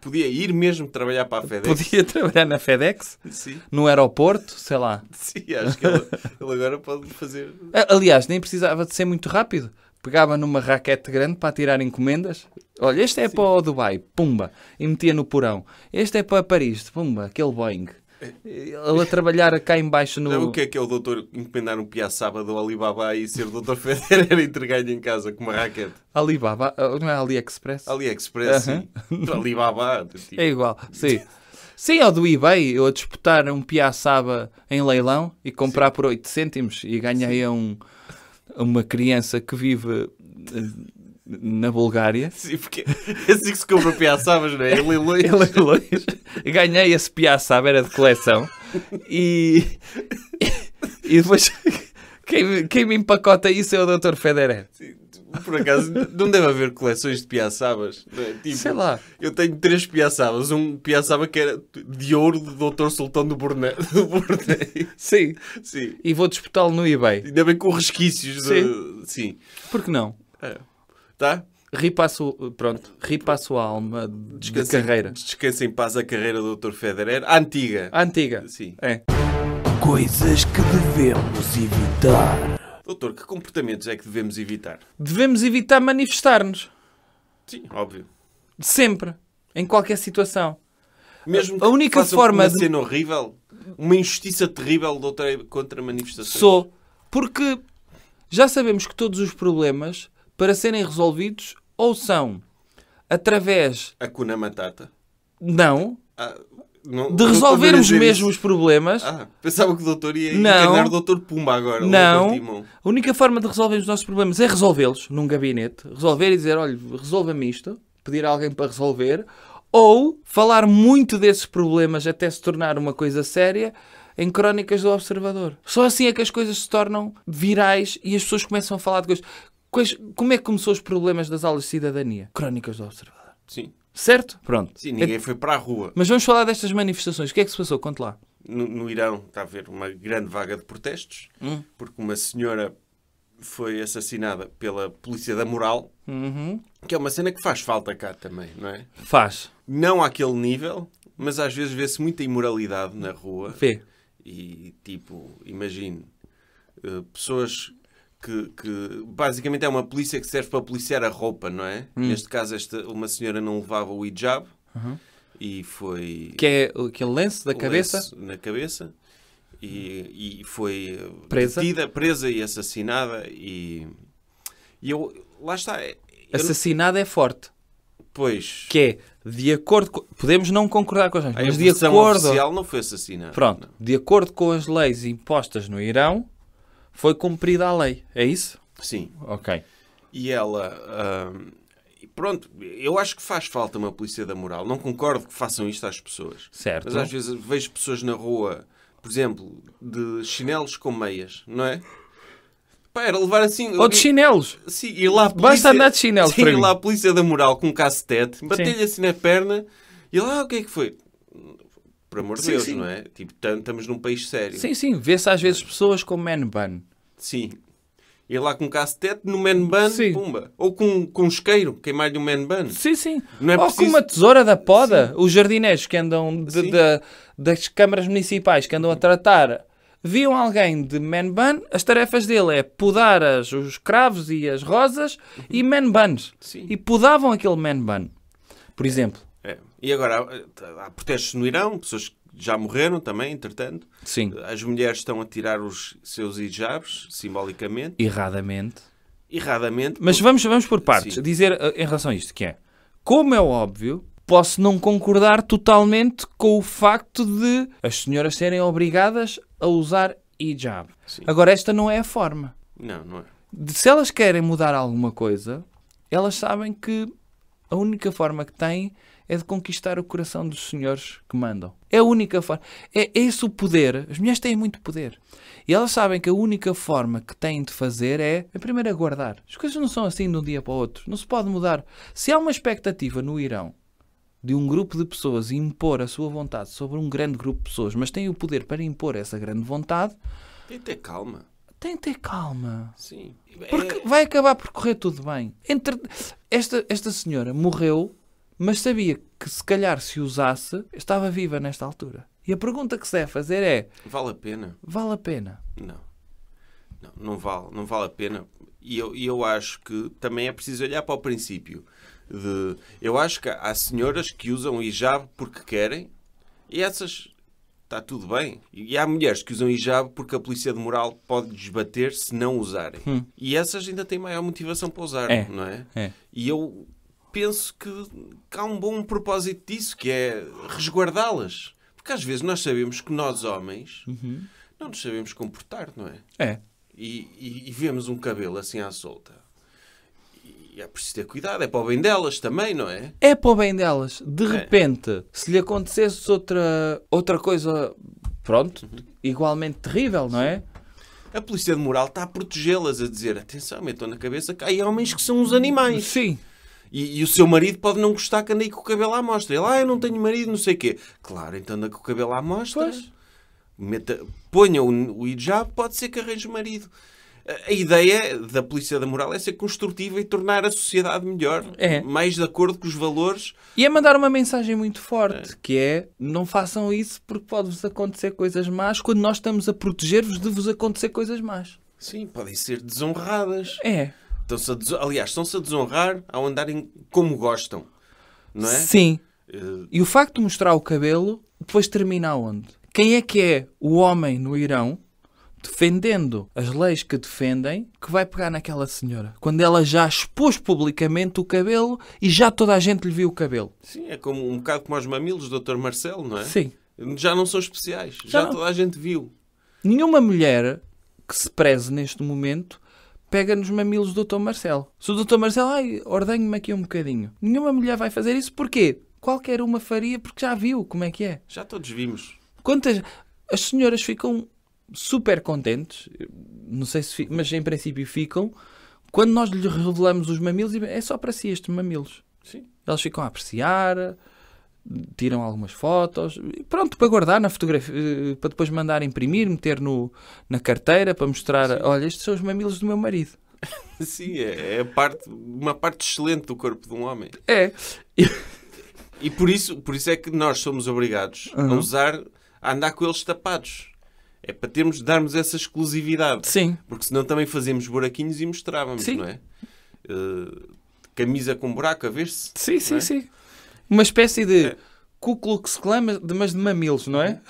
[SPEAKER 2] Podia ir mesmo trabalhar para a FedEx. Podia trabalhar na FedEx, Sim. no aeroporto, sei lá. Sim, acho que ele,
[SPEAKER 1] ele agora pode
[SPEAKER 2] fazer. Eh, aliás, nem precisava de ser muito rápido pegava numa raquete grande para tirar encomendas. Olha, este é Sim. para o Dubai, pumba, e metia no porão. Este é para Paris, pumba, aquele Boeing. É.
[SPEAKER 1] Ele a
[SPEAKER 2] trabalhar cá embaixo no.
[SPEAKER 1] o que é que é o doutor encomendar um piaçaba do Alibaba e ser o doutor Federer e entregar-lhe em casa com uma raquete?
[SPEAKER 2] Alibaba? Ah, não é AliExpress? AliExpress, uh -huh. sim. Alibaba. Tipo. É igual, sim. Sim, ao do eBay, eu a disputar um piaçaba em leilão e comprar sim. por 8 cêntimos e ganhei sim. um uma criança que vive eh, na Bulgária. Sim, porque é assim que se compra piaçabas, não é? Ele é em é Ganhei esse piaçaba, era de coleção. E, e depois quem, quem me empacota isso é o Dr. Federer. Sim. Por acaso, não deve haver coleções
[SPEAKER 1] de piaçabas? Né? Tipo, Sei lá. Eu tenho três piaçabas. Um piaçaba que era de ouro do Dr. Sultão do Brunei. Sim. Sim. E vou disputá-lo no eBay. Ainda bem com resquícios. Sim. De... Sim. Por que não? É. Tá? Ripasso, pronto, ripasso a alma de carreira. Descansa em paz a carreira do Dr. Federer. A antiga. A antiga. Sim.
[SPEAKER 2] É. Coisas que devemos
[SPEAKER 1] evitar. Doutor, que comportamentos é que devemos evitar?
[SPEAKER 2] Devemos evitar manifestar-nos. Sim, óbvio. Sempre. Em qualquer situação. Mesmo que a única forma uma de... cena
[SPEAKER 1] horrível, uma injustiça terrível doutor, contra manifestações.
[SPEAKER 2] Sou. Porque já sabemos que todos os problemas, para serem resolvidos, ou são através... A Kuna Matata? Não. A... Não, de resolvermos mesmo isso. os problemas. Ah, pensava que o doutor ia encarnar o doutor Pumba agora. Não. A única forma de resolvermos os nossos problemas é resolvê-los num gabinete. Resolver e dizer, olha, resolva-me isto. Pedir a alguém para resolver. Ou falar muito desses problemas até se tornar uma coisa séria em crónicas do Observador. Só assim é que as coisas se tornam virais e as pessoas começam a falar de coisas. Como é que começou os problemas das aulas de cidadania? Crónicas do Observador. Sim. Certo? Pronto. Sim, ninguém é... foi para a rua. Mas vamos falar destas manifestações. O que é que se passou? Conte lá.
[SPEAKER 1] No, no Irão está a haver uma grande vaga de protestos, hum. porque uma senhora foi assassinada pela polícia da moral,
[SPEAKER 2] uhum. que é
[SPEAKER 1] uma cena que faz falta cá também, não é? Faz. Não àquele nível, mas às vezes vê-se muita imoralidade na rua. Vê. E tipo, imagino, eh, pessoas que, que, basicamente é uma polícia que serve para policiar a roupa, não é? Hum. Neste caso, esta, uma senhora não levava o hijab uhum. e foi. Que
[SPEAKER 2] é aquele lenço da cabeça? Lenço
[SPEAKER 1] na cabeça e, e foi eh, presa? Detida, presa e assassinada. E, e eu. Lá está. É,
[SPEAKER 2] eu assassinada não... é forte. Pois. Que é, de acordo com... Podemos não concordar com as leis, mas de acordo... oficial não foi assassinada. Pronto. Não. De acordo com as leis impostas no Irão, foi cumprida a lei, é isso? Sim. Ok. E
[SPEAKER 1] ela. pronto, eu acho que faz falta uma polícia da moral. Não concordo que façam isto às pessoas. Certo. Mas às vezes vejo pessoas na rua, por exemplo, de chinelos com meias, não é? Pá, era levar assim. Ou de chinelos. Sim, e lá a polícia. Basta andar de chinelos, Sim, lá a polícia da moral com um cacetete, bater-lhe assim na perna e lá, ah, o que é que foi? por amor de sim, Deus, sim. não é? Tipo, estamos num país sério.
[SPEAKER 2] Sim, sim, vê-se às vezes é? pessoas com man bun.
[SPEAKER 1] Sim. e lá com um cacetete no man bun, sim. pumba. Ou com, com um isqueiro, queimar-lhe um man bun. Sim, sim. Não é Ou preciso... com uma tesoura
[SPEAKER 2] da poda. Sim. Os jardineiros que andam de, de, das câmaras municipais que andam a tratar viam alguém de man bun, as tarefas dele é podar as, os cravos e as rosas e man buns. Sim. E podavam aquele man bun. Por exemplo,
[SPEAKER 1] e agora há, protestos no Irão, pessoas que já morreram também, entretanto. Sim. As mulheres estão a tirar os seus hijabs,
[SPEAKER 2] simbolicamente. Erradamente. Erradamente. Mas porque... vamos, vamos por partes. Sim. Dizer eh, em relação a isto, que é, como é óbvio, posso não concordar totalmente com o facto de as senhoras serem obrigadas a usar hijab. Sim. Agora, esta não é a forma. Não, não é. Se elas querem mudar alguma coisa, elas sabem que a única forma que têm é de conquistar o coração dos senhores que mandam. É a única forma. É, é esse o poder. As mulheres têm muito poder. E elas sabem que a única forma que têm de fazer é, é primeiro, aguardar. É As coisas não são assim de um dia para o outro. Não se pode mudar. Se há uma expectativa no Irão de um grupo de pessoas impor a sua vontade sobre um grande grupo de pessoas, mas têm o poder para impor essa grande vontade. Tem que ter calma. Tem que ter calma. Sim. Porque é... vai acabar por correr tudo bem. Entre... Esta, esta senhora morreu mas sabia que se calhar se usasse, estava viva nesta altura. E a pergunta que se deve fazer é:
[SPEAKER 1] Vale a pena?
[SPEAKER 2] Vale a pena?
[SPEAKER 1] Não. Não, não vale, não vale a pena. E eu, eu acho que também é preciso olhar para o princípio. De, eu acho que há senhoras que usam hijab porque querem e essas está tudo bem. E há mulheres que usam hijab porque a polícia de moral pode desbater se não usarem. Hum. E essas ainda têm maior motivação para usar, é. não é? é? E eu penso que, que há um bom propósito disso, que é resguardá-las. Porque às vezes nós sabemos que nós, homens, uhum. não nos sabemos comportar, não é? É. E, e, e, vemos um cabelo assim à solta. E é preciso ter cuidado, é para o bem delas também, não é?
[SPEAKER 2] É para o bem delas. De é. repente, se lhe acontecesse outra, outra coisa, pronto, uhum. igualmente terrível, não é? A polícia de moral
[SPEAKER 1] está a protegê-las, a dizer: atenção, metam na cabeça que há homens que são uns animais. Sim. E, e, o seu marido pode não gostar que andei com o cabelo à mostra. Ele, ah, eu não tenho marido, não sei o quê. Claro, então anda com o cabelo à mostra. Meta, ponha o, o hijab, pode ser que arranje marido. A ideia da polícia da moral é ser construtiva e tornar a sociedade melhor, é. mais de acordo com os valores.
[SPEAKER 2] E é mandar uma mensagem muito forte, é.
[SPEAKER 1] que é não
[SPEAKER 2] façam isso porque pode-vos acontecer coisas más quando nós estamos a proteger-vos de vos acontecer coisas más.
[SPEAKER 1] Sim, podem ser desonradas. É. Estão a, aliás, estão-se a desonrar ao andarem como gostam,
[SPEAKER 2] não é? Sim. Uh... E o facto de mostrar o cabelo depois termina onde? Quem é que é o homem no Irão defendendo as leis que defendem, que vai pegar naquela senhora. Quando ela já expôs publicamente o cabelo e já toda a gente lhe viu o cabelo.
[SPEAKER 1] Sim, é como um bocado como aos mamilos do Dr. Marcelo, não é? Sim. Já não são especiais, já, já
[SPEAKER 2] toda a gente viu. Nenhuma mulher que se preze neste momento pega nos mamilos do Dr. Marcelo. Se o Dr. Marcelo, ai, ordenho me aqui um bocadinho. Nenhuma mulher vai fazer isso, porquê? Qualquer uma faria, porque já viu como é que é. Já todos vimos. Quantas. As senhoras ficam super contentes, não sei se, mas em princípio ficam, quando nós lhe revelamos os mamilos, é só para si estes mamilos. Sim. Elas ficam a apreciar, tiram algumas fotos, pronto, para guardar na fotografia, eh, para depois mandar imprimir, meter no, na carteira para mostrar, Sim. olha, estes são os mamilos do meu marido.
[SPEAKER 1] Sim, é, é parte, uma parte excelente do corpo de um homem. É. E por isso, por isso é que nós somos obrigados uhum. a usar, a andar com eles tapados. É para termos, darmos essa exclusividade. Sim. Porque senão também fazíamos buraquinhos e mostrávamos, Sim. não é? Uh, camisa com buraco,
[SPEAKER 2] a ver-se. Sim, sim, é? sim. Uma espécie de que se clama, mas de mamilos, não é?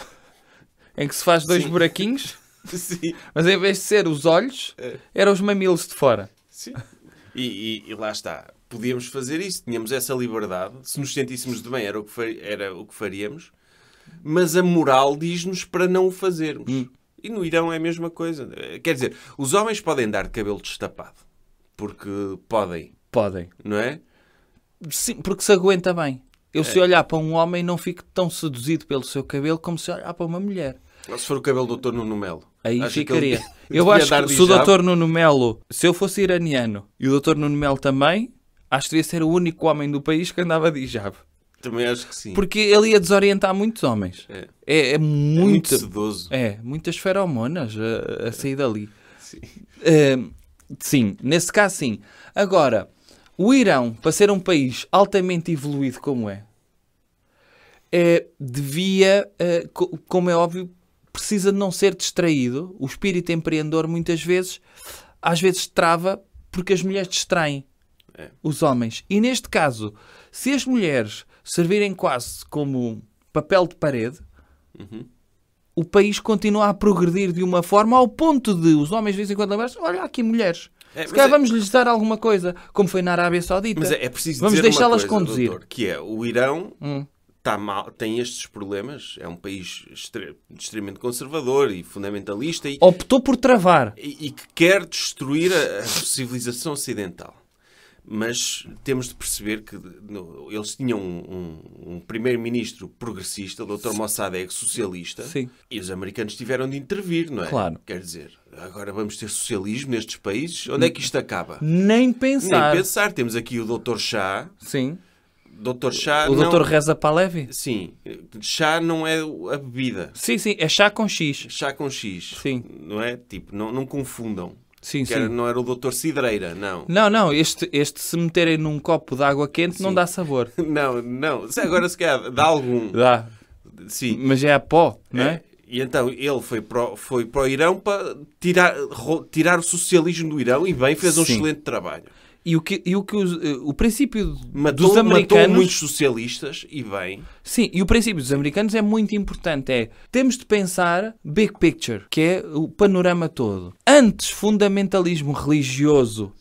[SPEAKER 2] Em que se faz dois Sim. buraquinhos, Sim. mas em vez de ser os olhos, é. eram os mamilos de fora. Sim.
[SPEAKER 1] E, e, e, lá está. Podíamos fazer isso, tínhamos essa liberdade. Se nos sentíssemos de bem, era o que, far... era o que faríamos. Mas a moral diz-nos para não o fazermos. Hum. E no Irão é a mesma coisa. Quer dizer, os homens podem dar de cabelo destapado. Porque podem. Podem. Não é?
[SPEAKER 2] Sim, porque se aguenta bem. Eu, é. se olhar para um homem, não fico tão seduzido pelo seu cabelo como se olhar para uma mulher.
[SPEAKER 1] Ou se for o cabelo do Dr. Nuno Melo. Aí acho ficaria. eu acho que se o Dr.
[SPEAKER 2] Nuno Melo, se eu fosse iraniano e o Dr. Nuno Melo também, acho que devia ser o único homem do país que andava de hijab. Também acho que sim. Porque ele ia desorientar muitos homens. É, é, é, é muito, é muito sedoso. É, muitas feromonas a, a sair dali. Sim. Uh, sim, nesse caso sim. Agora, o Irão, para ser um país altamente evoluído como é, é devia, é, como é óbvio, precisa de não ser distraído. O espírito empreendedor, muitas vezes, às vezes trava porque as mulheres distraem é. os homens. E neste caso, se as mulheres servirem quase como papel de parede, uhum. o país continua a progredir de uma forma ao ponto de os homens de vez em quando lembrar olha aqui mulheres. É, Se calhar é... vamos lhes dar alguma coisa, como foi na Arábia Saudita. Mas é, é preciso Vamos deixá-las conduzir. Doutor,
[SPEAKER 1] que é, o Irão hum. tá mal, tem estes problemas, é um país extre... extremamente conservador e fundamentalista. E...
[SPEAKER 2] Optou por travar. E, e que
[SPEAKER 1] quer destruir a, a civilização ocidental mas temos de perceber que no, eles tinham um, um, um primeiro-ministro progressista, o Dr. Mossadegh, é socialista, Sim. e os americanos tiveram de intervir, não é? Claro. Quer dizer, agora vamos ter socialismo nestes países? Onde é que isto acaba? Nem pensar. Nem pensar. Temos aqui o Dr. Chá. Sim. Dr. Chá. O não... Dr. Reza Palevi? Sim. Chá não é a bebida. Sim, sim. É chá com X. Chá com X. Sim. Não é? Tipo, não, não confundam. Sim, sim. Era, não era o doutor Cidreira, não.
[SPEAKER 2] Não, não, este, este se meterem num copo de água quente sim. não dá sabor. não, não. Agora se calhar dá algum. Dá. Sim. Mas é a pó, não é? é?
[SPEAKER 1] E então ele foi para, foi para o Irão para tirar, tirar o socialismo do Irão e bem, fez um sim. excelente trabalho.
[SPEAKER 2] E o que, e o, que os, eh, o princípio matou, dos americanos. Matou muitos
[SPEAKER 1] socialistas e bem.
[SPEAKER 2] Sim, e o princípio dos americanos é muito importante. É temos de pensar big picture, que é o panorama todo. Antes, fundamentalismo religioso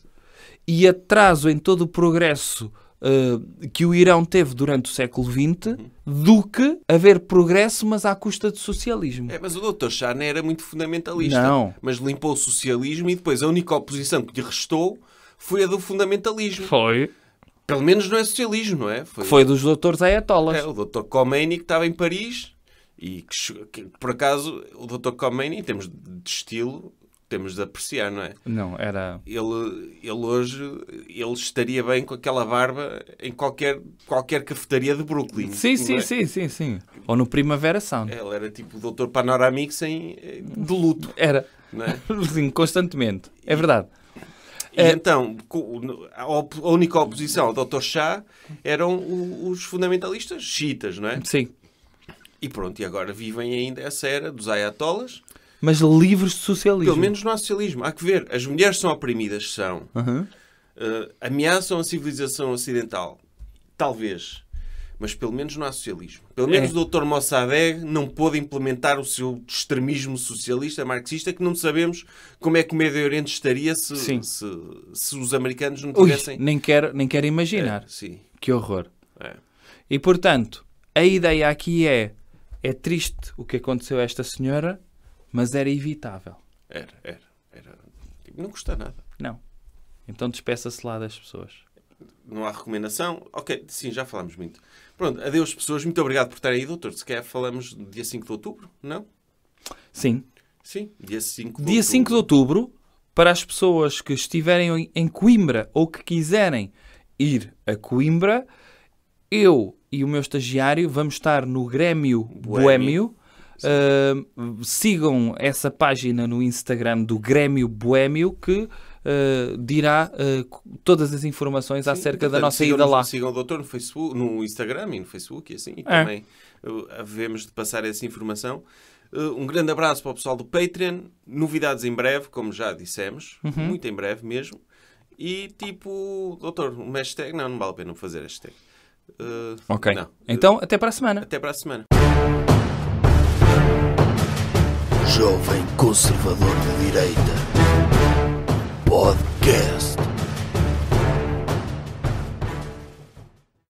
[SPEAKER 2] e atraso em todo o progresso Uh, que o Irão teve durante o século XX do que haver progresso, mas à custa de socialismo.
[SPEAKER 1] É, mas o Dr. não era muito fundamentalista. Não. Mas limpou o socialismo e depois a única oposição que lhe restou foi a do fundamentalismo. Foi. Pelo menos não é socialismo, não é? Foi, foi dos doutores Ayatollahs. É, o doutor Khomeini que estava em Paris e que, que por acaso, o doutor Khomeini, em termos de estilo, temos de apreciar, não é? Não, era... Ele, ele hoje ele estaria bem com aquela barba em qualquer, qualquer cafetaria de Brooklyn. Sim, sim, é? sim,
[SPEAKER 2] sim, sim. Ou no Primavera Sound.
[SPEAKER 1] Ele era tipo o doutor Panoramix em, eh, de luto. Era.
[SPEAKER 2] Não é? constantemente. É verdade. E... É.
[SPEAKER 1] então, a, única oposição ao Dr. Chá eram os fundamentalistas chiitas, não é? Sim. E pronto, e agora vivem ainda essa era dos ayatolas.
[SPEAKER 2] Mas livres de socialismo. Pelo menos
[SPEAKER 1] não há socialismo. Há que ver. As mulheres são oprimidas, são. Uhum. Uh, ameaçam a civilização ocidental. Talvez. Mas pelo menos não há socialismo. Pelo é. menos o Dr. Mossadegh não pôde implementar o seu extremismo socialista, marxista, que não sabemos como é que o Médio
[SPEAKER 2] Oriente estaria se, se, se, os americanos não tivessem. Ui, nem, quero, nem quero imaginar. É, que horror. É. E portanto, a ideia aqui é: é triste o que aconteceu a esta senhora, mas era evitável.
[SPEAKER 1] Era, era. era...
[SPEAKER 2] Tipo, não custa nada. Não. Então despeça-se lá das pessoas
[SPEAKER 1] não há recomendação. Ok, sim, já falámos muito. Pronto, adeus pessoas. Muito obrigado por terem aí, doutor. Se quer, falamos dia
[SPEAKER 2] 5 de outubro, não? Sim. Sim, dia 5 de Dia outubro. 5 de outubro, para as pessoas que estiverem em Coimbra ou que quiserem ir a Coimbra, eu e o meu estagiário vamos estar no Grêmio Boêmio. Uh, ah, sigam essa página no Instagram do Grêmio Boêmio que eh, dirá uh, todas as informações Sim, acerca portanto, da nossa ida lá.
[SPEAKER 1] Sigam o doutor no Facebook, no Instagram e no Facebook e assim, e é. também uh, de passar essa informação. Uh, um grande abraço para o pessoal do Patreon, novidades em breve, como já dissemos, uhum. muito em breve mesmo. E tipo, doutor, um hashtag, não, não vale a pena fazer hashtag. ok. Não. Então, até para a semana. Até para a semana. Jovem conservador de direita Podcast.